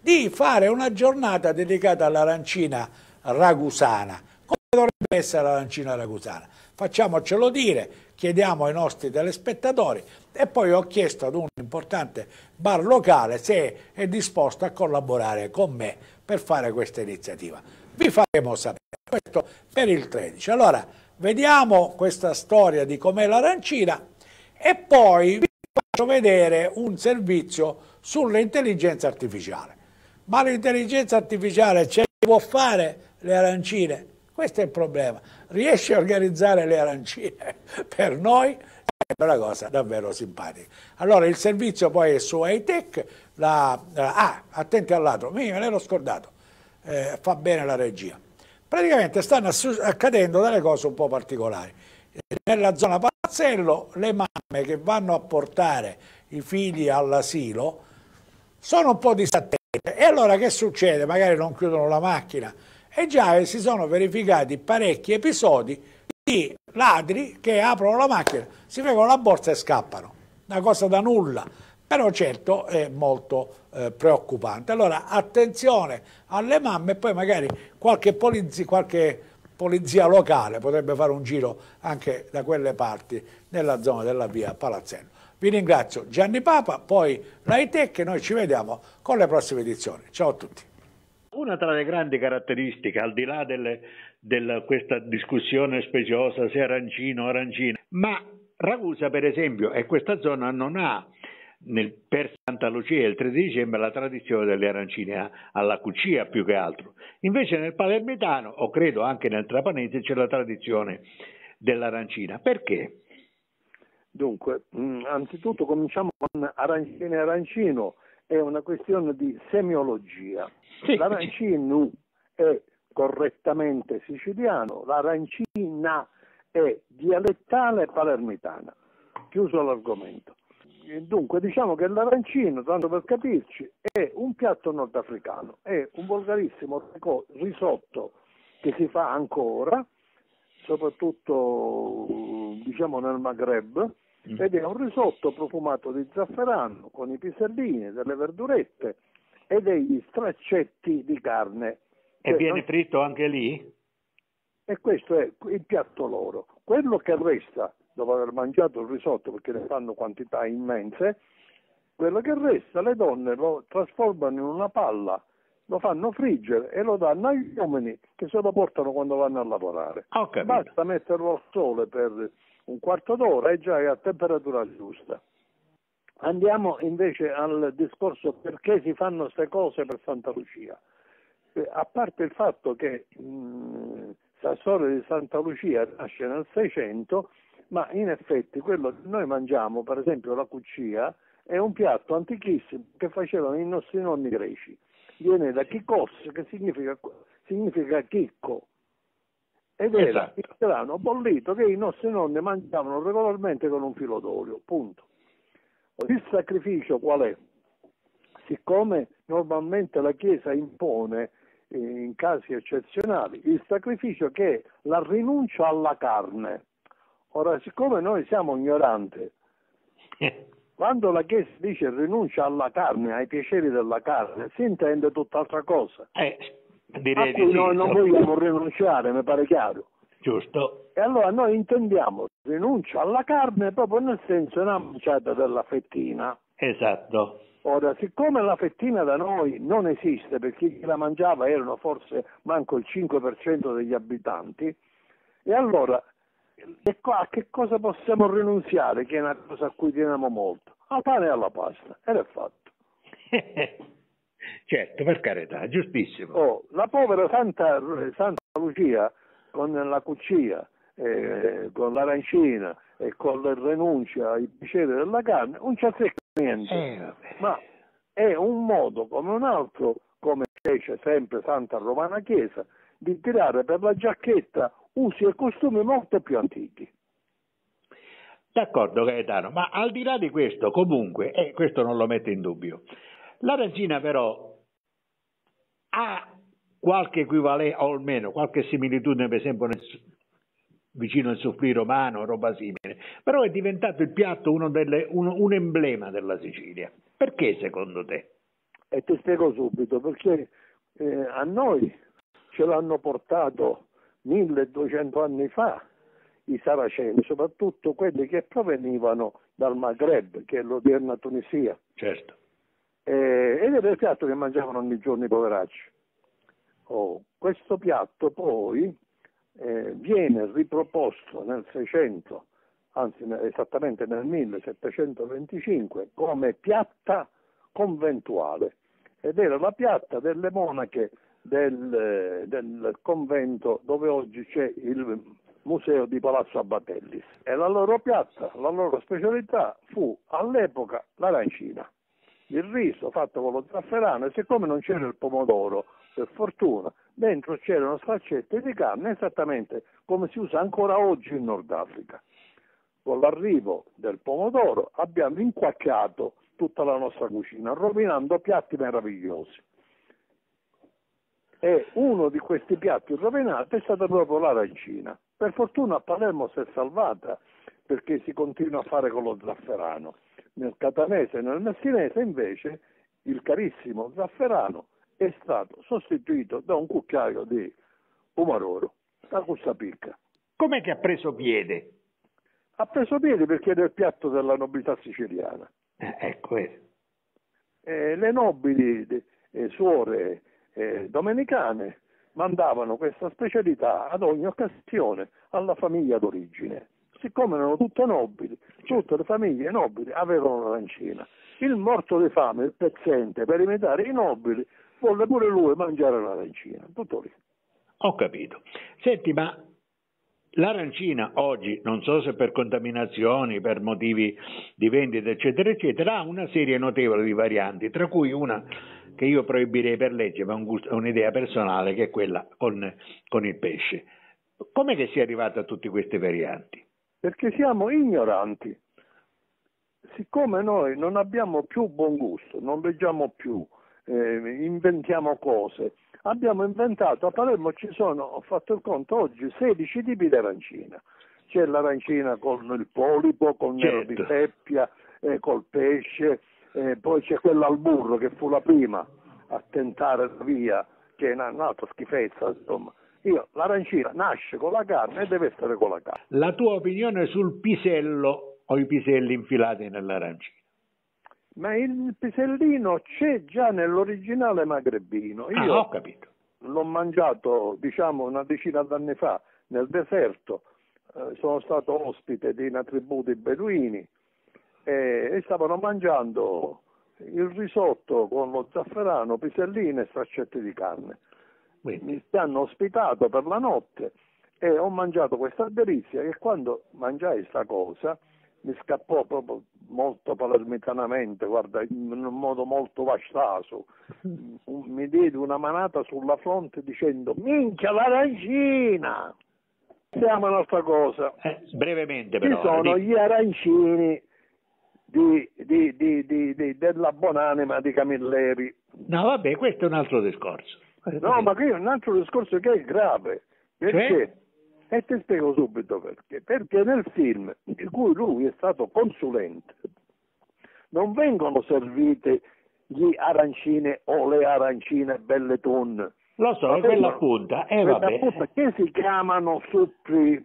H: di fare una giornata dedicata all'arancina ragusana dovrebbe essere l'arancina ragusana. Facciamocelo dire, chiediamo ai nostri telespettatori e poi ho chiesto ad un importante bar locale se è disposto a collaborare con me per fare questa iniziativa. Vi faremo sapere, questo per il 13. Allora, vediamo questa storia di com'è l'arancina e poi vi faccio vedere un servizio sull'intelligenza artificiale. Ma l'intelligenza artificiale ce li può fare le arancine? Questo è il problema. Riesce a organizzare le arancine per noi è una cosa davvero simpatica. Allora il servizio poi è su Hightech, la, la, eh, ah, attenti all'altro, mi me l'ero scordato, eh, fa bene la regia. Praticamente stanno accadendo delle cose un po' particolari. Eh, nella zona Palazzello le mamme che vanno a portare i figli all'asilo sono un po' disattente e allora che succede? Magari non chiudono la macchina, e già eh, si sono verificati parecchi episodi di ladri che aprono la macchina, si fregano la borsa e scappano. Una cosa da nulla, però certo è molto eh, preoccupante. Allora attenzione alle mamme e poi magari qualche polizia, qualche polizia locale potrebbe fare un giro anche da quelle parti, nella zona della via Palazzello. Vi ringrazio Gianni Papa, poi l'ITEC e noi ci vediamo con le prossime edizioni. Ciao a tutti.
D: Una tra le grandi caratteristiche, al di là di questa discussione speciosa se arancino o arancino, ma Ragusa per esempio e questa zona non ha nel, per Santa Lucia il 3 dicembre la tradizione delle arancine alla cuccia più che altro. Invece nel palermitano, o credo anche nel trapanese, c'è la tradizione dell'arancina. Perché?
J: Dunque, anzitutto cominciamo con arancine e arancino è una questione di semiologia. Sì. L'arancinu è correttamente siciliano, l'arancina è dialettale palermitana. Chiuso l'argomento. Dunque diciamo che l'arancino, tanto per capirci, è un piatto nordafricano, è un volgarissimo risotto che si fa ancora, soprattutto diciamo nel Maghreb, Mm. ed è un risotto profumato di zafferano con i pisellini, delle verdurette e degli straccetti di carne.
D: E viene non... fritto anche lì?
J: E questo è il piatto loro. Quello che resta dopo aver mangiato il risotto, perché ne fanno quantità immense, quello che resta le donne lo trasformano in una palla lo fanno friggere e lo danno agli uomini che se lo portano quando vanno a lavorare. Basta metterlo al sole per un quarto d'ora e già è a temperatura giusta. Andiamo invece al discorso perché si fanno queste cose per Santa Lucia. Eh, a parte il fatto che mh, Sassorio di Santa Lucia nasce nel 600, ma in effetti quello che noi mangiamo, per esempio la cuccia, è un piatto antichissimo che facevano i nostri nonni greci. Viene da chicos, che significa, significa chicco, ed era esatto. il grano bollito che i nostri nonni mangiavano regolarmente con un filo d'olio, punto. Il sacrificio qual è? Siccome normalmente la Chiesa impone eh, in casi eccezionali il sacrificio che è la rinuncia alla carne. Ora, siccome noi siamo ignoranti, quando la Chiesa dice rinuncia alla carne, ai piaceri della carne, si intende tutt'altra cosa.
D: Eh, Direi ah, di sì. non, non vogliamo
J: rinunciare, mi pare chiaro.
D: Giusto.
J: E allora noi intendiamo rinuncia alla carne proprio nel senso una mangiata della
D: fettina. Esatto.
J: Ora, siccome la fettina da noi non esiste, perché chi la mangiava erano forse manco il 5% degli abitanti, e allora e qua a che cosa possiamo rinunziare, che è una cosa a cui teniamo molto? Al pane e alla pasta, ed è fatto.
D: Certo, per carità, giustissimo.
J: Oh, la povera Santa, Santa Lucia con la cuccia,
D: eh,
J: con l'arancina e con la rinuncia ai piaceri della carne, non ci azzecca niente. Eh, Ma è un modo come un altro, come fece sempre Santa Romana Chiesa, di tirare per la giacchetta usi e costumi molto più antichi.
D: D'accordo Gaetano, ma al di là di questo, comunque, e eh, questo non lo metto in dubbio, la regina però ha qualche equivalente, o almeno qualche similitudine, per esempio, nel, vicino al sofflì romano, roba simile, però è diventato il piatto delle, un, un emblema della Sicilia. Perché secondo te? E ti spiego subito, perché
J: eh, a noi ce l'hanno portato 1200 anni fa i saraceni, soprattutto quelli che provenivano dal Maghreb, che è l'odierna Tunisia. Certo eh, ed era il piatto che mangiavano ogni giorno i poveracci. Oh, questo piatto poi eh, viene riproposto nel 600, anzi esattamente nel 1725, come piatta conventuale ed era la piatta delle monache del, del convento dove oggi c'è il museo di Palazzo Abbatellis e la loro piatta, la loro specialità fu all'epoca l'arancina il riso fatto con lo zafferano e siccome non c'era il pomodoro, per fortuna, dentro c'erano sfaccette di carne esattamente come si usa ancora oggi in Nord Africa. Con l'arrivo del pomodoro abbiamo inquacchiato tutta la nostra cucina, rovinando piatti meravigliosi. E uno di questi piatti rovinati è stata proprio l'arancina. Per fortuna a Palermo si è salvata perché si continua a fare con lo zafferano nel catanese e nel messinese invece il carissimo zafferano è stato sostituito da un cucchiaio di umaroro, la cussa picca.
D: Com'è che ha preso piede?
J: Ha preso piede perché era il piatto della nobiltà siciliana. Eh, ecco. Eh, le nobili eh, suore eh, domenicane mandavano questa specialità ad ogni occasione alla famiglia d'origine siccome erano tutte nobili, tutte le famiglie nobili avevano l'arancina. Il morto di fame, il pezzente, per imitare i nobili, volle pure lui mangiare l'arancina. Tutto lì.
D: Ho capito. Senti, ma l'arancina oggi, non so se per contaminazioni, per motivi di vendita, eccetera, eccetera, ha una serie notevole di varianti, tra cui una che io proibirei per legge, ma è un'idea personale, che è quella con, con il pesce. Com'è che si è arrivata a tutte queste varianti? perché siamo ignoranti. Siccome noi
J: non abbiamo più buon gusto, non leggiamo più, eh, inventiamo cose, abbiamo inventato, a Palermo ci sono, ho fatto il conto oggi, 16 tipi di arancina. C'è l'arancina con il polipo, con il certo. nero di certo. seppia, eh, col pesce, eh, poi c'è quella al burro che fu la prima a tentare la via, che è un'altra schifezza, insomma. Io, l'arancina nasce con la carne e deve essere con
D: la carne. La tua opinione sul pisello o i piselli infilati nell'arancina?
J: Ma il pisellino c'è già nell'originale magrebino. Ah, Io ah, ho capito. L'ho mangiato, diciamo, una decina d'anni fa nel deserto. Eh, sono stato ospite di una tribù di beduini e, e stavano mangiando il risotto con lo zafferano, pisellino e straccetti di carne mi hanno ospitato per la notte e ho mangiato questa delizia che quando mangiai questa cosa mi scappò proprio molto palermitanamente, guarda, in un modo molto vastaso. Mi diede una manata sulla fronte dicendo minchia l'arancina! Siamo un'altra cosa. Eh,
D: brevemente però. Ci sono di... gli
J: arancini di, di, della buonanima di Camilleri.
D: No vabbè, questo è un altro discorso.
J: No, ma qui è un altro discorso che è grave. Perché? Cioè? E ti spiego subito perché. Perché nel film di cui lui è stato consulente non vengono servite gli arancine o le arancine belle tonne.
D: Lo so, ma quella punta, eh, vabbè. Punta
J: che si chiamano supri.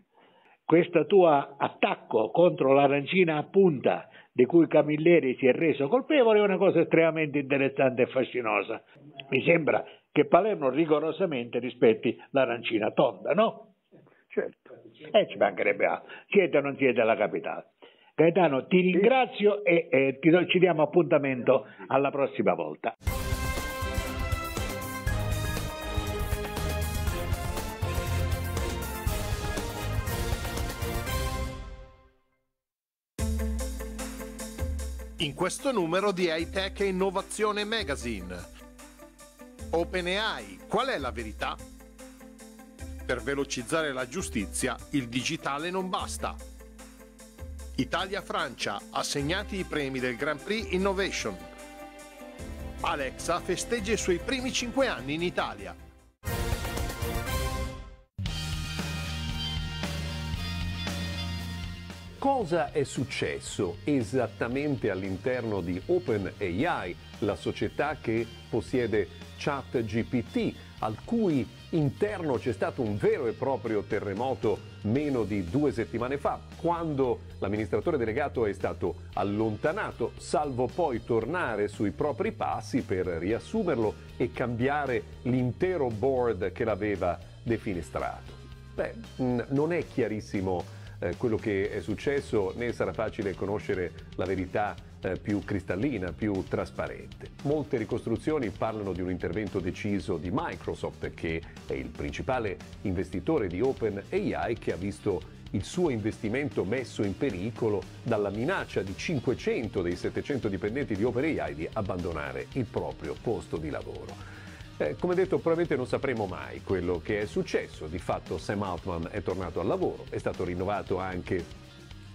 D: Questo tuo attacco contro l'arancina a punta di cui Camilleri si è reso colpevole è una cosa estremamente interessante e fascinosa. Mi sembra che Palermo rigorosamente rispetti l'arancina tonda, no? Certo. E eh, ci mancherebbe altro, siete o non siete la capitale. Gaetano, ti ringrazio sì. e, e ti do, ci diamo appuntamento alla prossima volta.
G: In
A: questo numero di Hightech e Innovazione Magazine OpenAI, qual è la verità? Per velocizzare la giustizia il digitale non basta. Italia-Francia, assegnati i premi del Grand Prix Innovation. Alexa festeggia i suoi primi 5 anni in Italia. Cosa è successo esattamente all'interno di OpenAI, la società che possiede ChatGPT, al cui interno c'è stato un vero e proprio terremoto meno di due settimane fa, quando l'amministratore delegato è stato allontanato, salvo poi tornare sui propri passi per riassumerlo e cambiare l'intero board che l'aveva defenestrato. Beh, non è chiarissimo eh, quello che è successo né sarà facile conoscere la verità eh, più cristallina, più trasparente. Molte ricostruzioni parlano di un intervento deciso di Microsoft che è il principale investitore di OpenAI che ha visto il suo investimento messo in pericolo dalla minaccia di 500 dei 700 dipendenti di OpenAI di abbandonare il proprio posto di lavoro. Eh, come detto, probabilmente non sapremo mai quello che è successo. Di fatto Sam Altman è tornato al lavoro, è stato rinnovato anche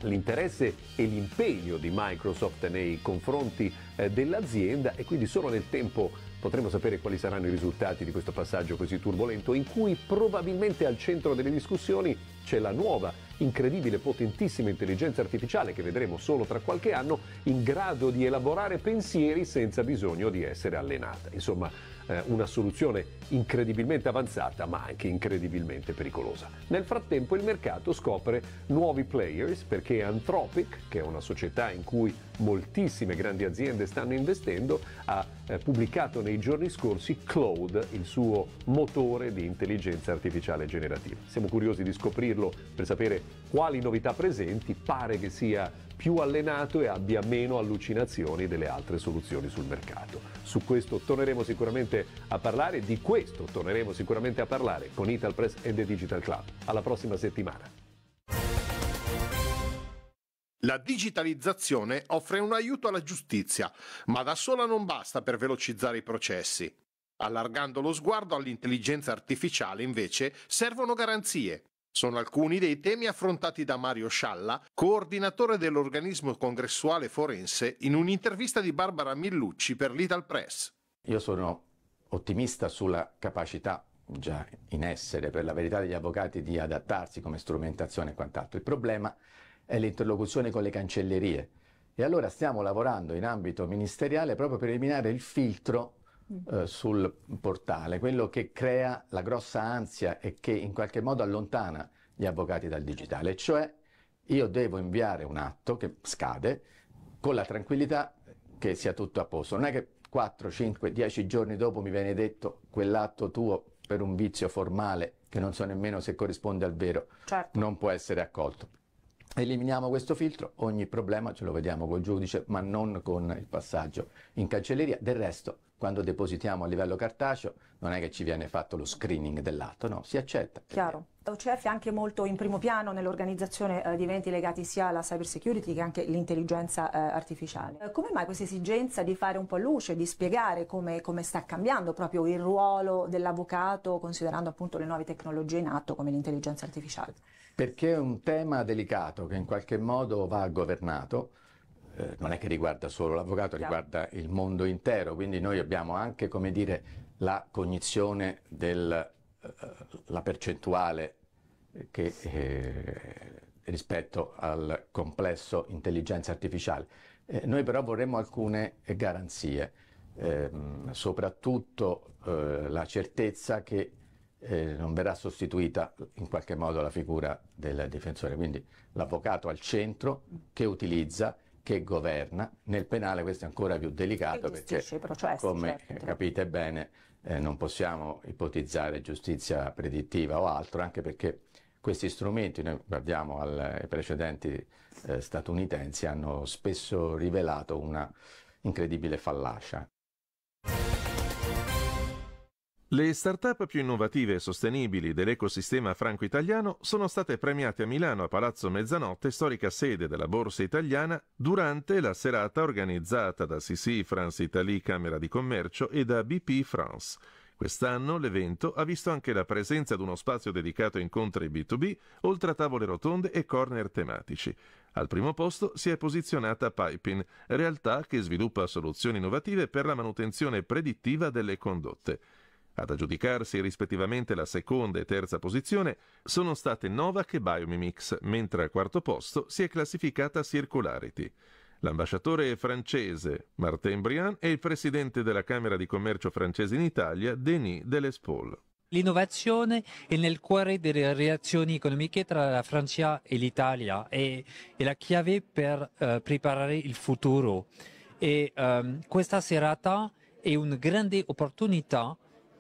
A: l'interesse e l'impegno di Microsoft nei confronti eh, dell'azienda e quindi solo nel tempo potremo sapere quali saranno i risultati di questo passaggio così turbolento in cui probabilmente al centro delle discussioni c'è la nuova, incredibile, potentissima intelligenza artificiale che vedremo solo tra qualche anno in grado di elaborare pensieri senza bisogno di essere allenata. Insomma, eh, una soluzione incredibilmente avanzata ma anche incredibilmente pericolosa. Nel frattempo il mercato scopre nuovi players perché Anthropic, che è una società in cui moltissime grandi aziende stanno investendo, ha eh, pubblicato nei giorni scorsi Cloud, il suo motore di intelligenza artificiale generativa. Siamo curiosi di scoprirlo per sapere quali novità presenti, pare che sia più allenato e abbia meno allucinazioni delle altre soluzioni sul mercato. Su questo torneremo sicuramente a parlare, di questo torneremo sicuramente a parlare con Italpress e The Digital Club. Alla prossima settimana. La digitalizzazione offre un aiuto alla giustizia, ma da sola non basta per velocizzare i processi. Allargando lo sguardo all'intelligenza artificiale, invece, servono garanzie, sono alcuni dei temi affrontati da Mario Scialla, coordinatore dell'organismo congressuale forense, in un'intervista di Barbara Millucci per l'Ital Press.
G: Io sono ottimista sulla capacità già in essere per la verità degli avvocati di adattarsi come strumentazione e quant'altro. Il problema è l'interlocuzione con le cancellerie. E allora stiamo lavorando in ambito ministeriale proprio per eliminare il filtro eh, sul portale, quello che crea la grossa ansia e che in qualche modo allontana gli avvocati dal digitale, cioè io devo inviare un atto che scade con la tranquillità che sia tutto a posto. Non è che 4, 5, 10 giorni dopo mi viene detto quell'atto tuo per un vizio formale che non so nemmeno se corrisponde al vero, certo. non può essere accolto. Eliminiamo questo filtro, ogni problema ce lo vediamo col giudice, ma non con il passaggio in cancelleria. Del resto, quando depositiamo a livello cartaceo non è che ci viene fatto lo screening dell'atto, no, si accetta.
I: Chiaro. OCF è anche molto in primo piano nell'organizzazione eh, di eventi legati sia alla cyber security che anche all'intelligenza eh, artificiale. Eh, come mai questa esigenza di fare un po' luce, di spiegare come, come, sta cambiando proprio il ruolo dell'avvocato considerando appunto le nuove tecnologie in atto come l'intelligenza artificiale?
G: Perché è un tema delicato che in qualche modo va governato eh, non è che riguarda solo l'avvocato, riguarda il mondo intero, quindi noi abbiamo anche, come dire, la cognizione della eh, percentuale che, eh, rispetto al complesso intelligenza artificiale. Eh, noi però vorremmo alcune garanzie, ehm, soprattutto eh, la certezza che eh, non verrà sostituita in qualche modo la figura del difensore, quindi l'avvocato al centro che utilizza che governa, nel penale questo è ancora più delicato perché processi, come certo. capite bene eh, non possiamo ipotizzare giustizia predittiva o altro, anche perché questi strumenti, noi guardiamo al, ai precedenti eh, statunitensi, hanno spesso rivelato una incredibile fallacia. Le
E: start-up più innovative e sostenibili dell'ecosistema franco-italiano sono state premiate a Milano a Palazzo Mezzanotte, storica sede della Borsa Italiana, durante la serata organizzata da CC France Italie Camera di Commercio e da BP France. Quest'anno l'evento ha visto anche la presenza di uno spazio dedicato a incontri B2B, oltre a tavole rotonde e corner tematici. Al primo posto si è posizionata Pipin, realtà che sviluppa soluzioni innovative per la manutenzione predittiva delle condotte. Ad aggiudicarsi rispettivamente la seconda e terza posizione sono state Novak e Biomimix, mentre al quarto posto si è classificata Circularity. L'ambasciatore francese Martin Briand e il presidente della Camera di Commercio francese in Italia Denis Delespol.
C: L'innovazione è nel cuore delle relazioni economiche tra la Francia
A: e l'Italia e è la chiave per eh, preparare il futuro.
C: E, ehm, questa serata è una grande opportunità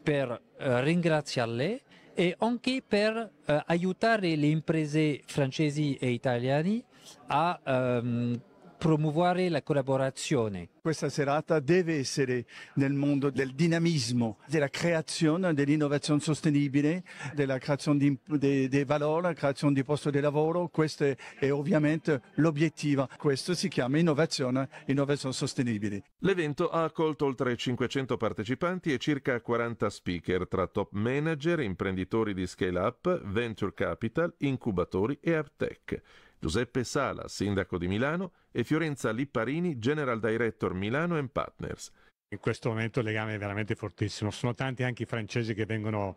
C: per eh, ringraziarle e anche per eh, aiutare le imprese francesi e italiane a um, promuovere la collaborazione.
D: Questa serata deve essere nel mondo del dinamismo, della creazione,
J: dell'innovazione sostenibile, della creazione di, di, di valore, della creazione di posti di lavoro. Questo è ovviamente l'obiettivo. Questo si chiama innovazione,
E: innovazione sostenibile. L'evento ha accolto oltre 500 partecipanti e circa 40 speaker tra top manager, imprenditori di scale up, venture capital, incubatori e app tech. Giuseppe Sala, sindaco di Milano, e Fiorenza Lipparini, general director Milano Partners. In questo momento il legame è veramente fortissimo. Sono tanti anche i francesi che
F: vengono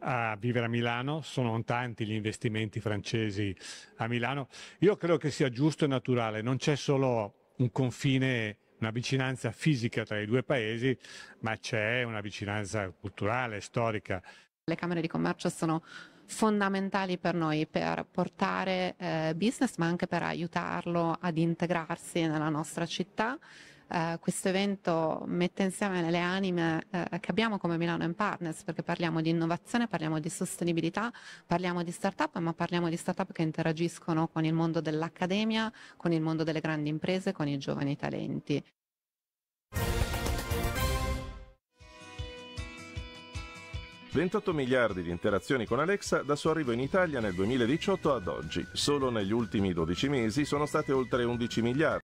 F: a vivere a Milano, sono tanti gli investimenti francesi a Milano. Io credo che sia giusto e naturale, non c'è solo un confine, una vicinanza fisica tra i due paesi, ma c'è una vicinanza culturale, storica.
I: Le Camere di Commercio sono fondamentali per noi per portare eh, business ma anche per aiutarlo ad integrarsi nella nostra città. Eh, questo evento mette insieme le anime eh, che abbiamo come Milano in Partners perché parliamo di innovazione, parliamo di sostenibilità, parliamo di startup ma parliamo di startup che interagiscono con il mondo dell'accademia, con il mondo delle grandi imprese, con i giovani talenti.
E: 28 miliardi di interazioni con Alexa da suo arrivo in Italia nel 2018 ad oggi. Solo negli ultimi 12 mesi sono state oltre 11 miliardi.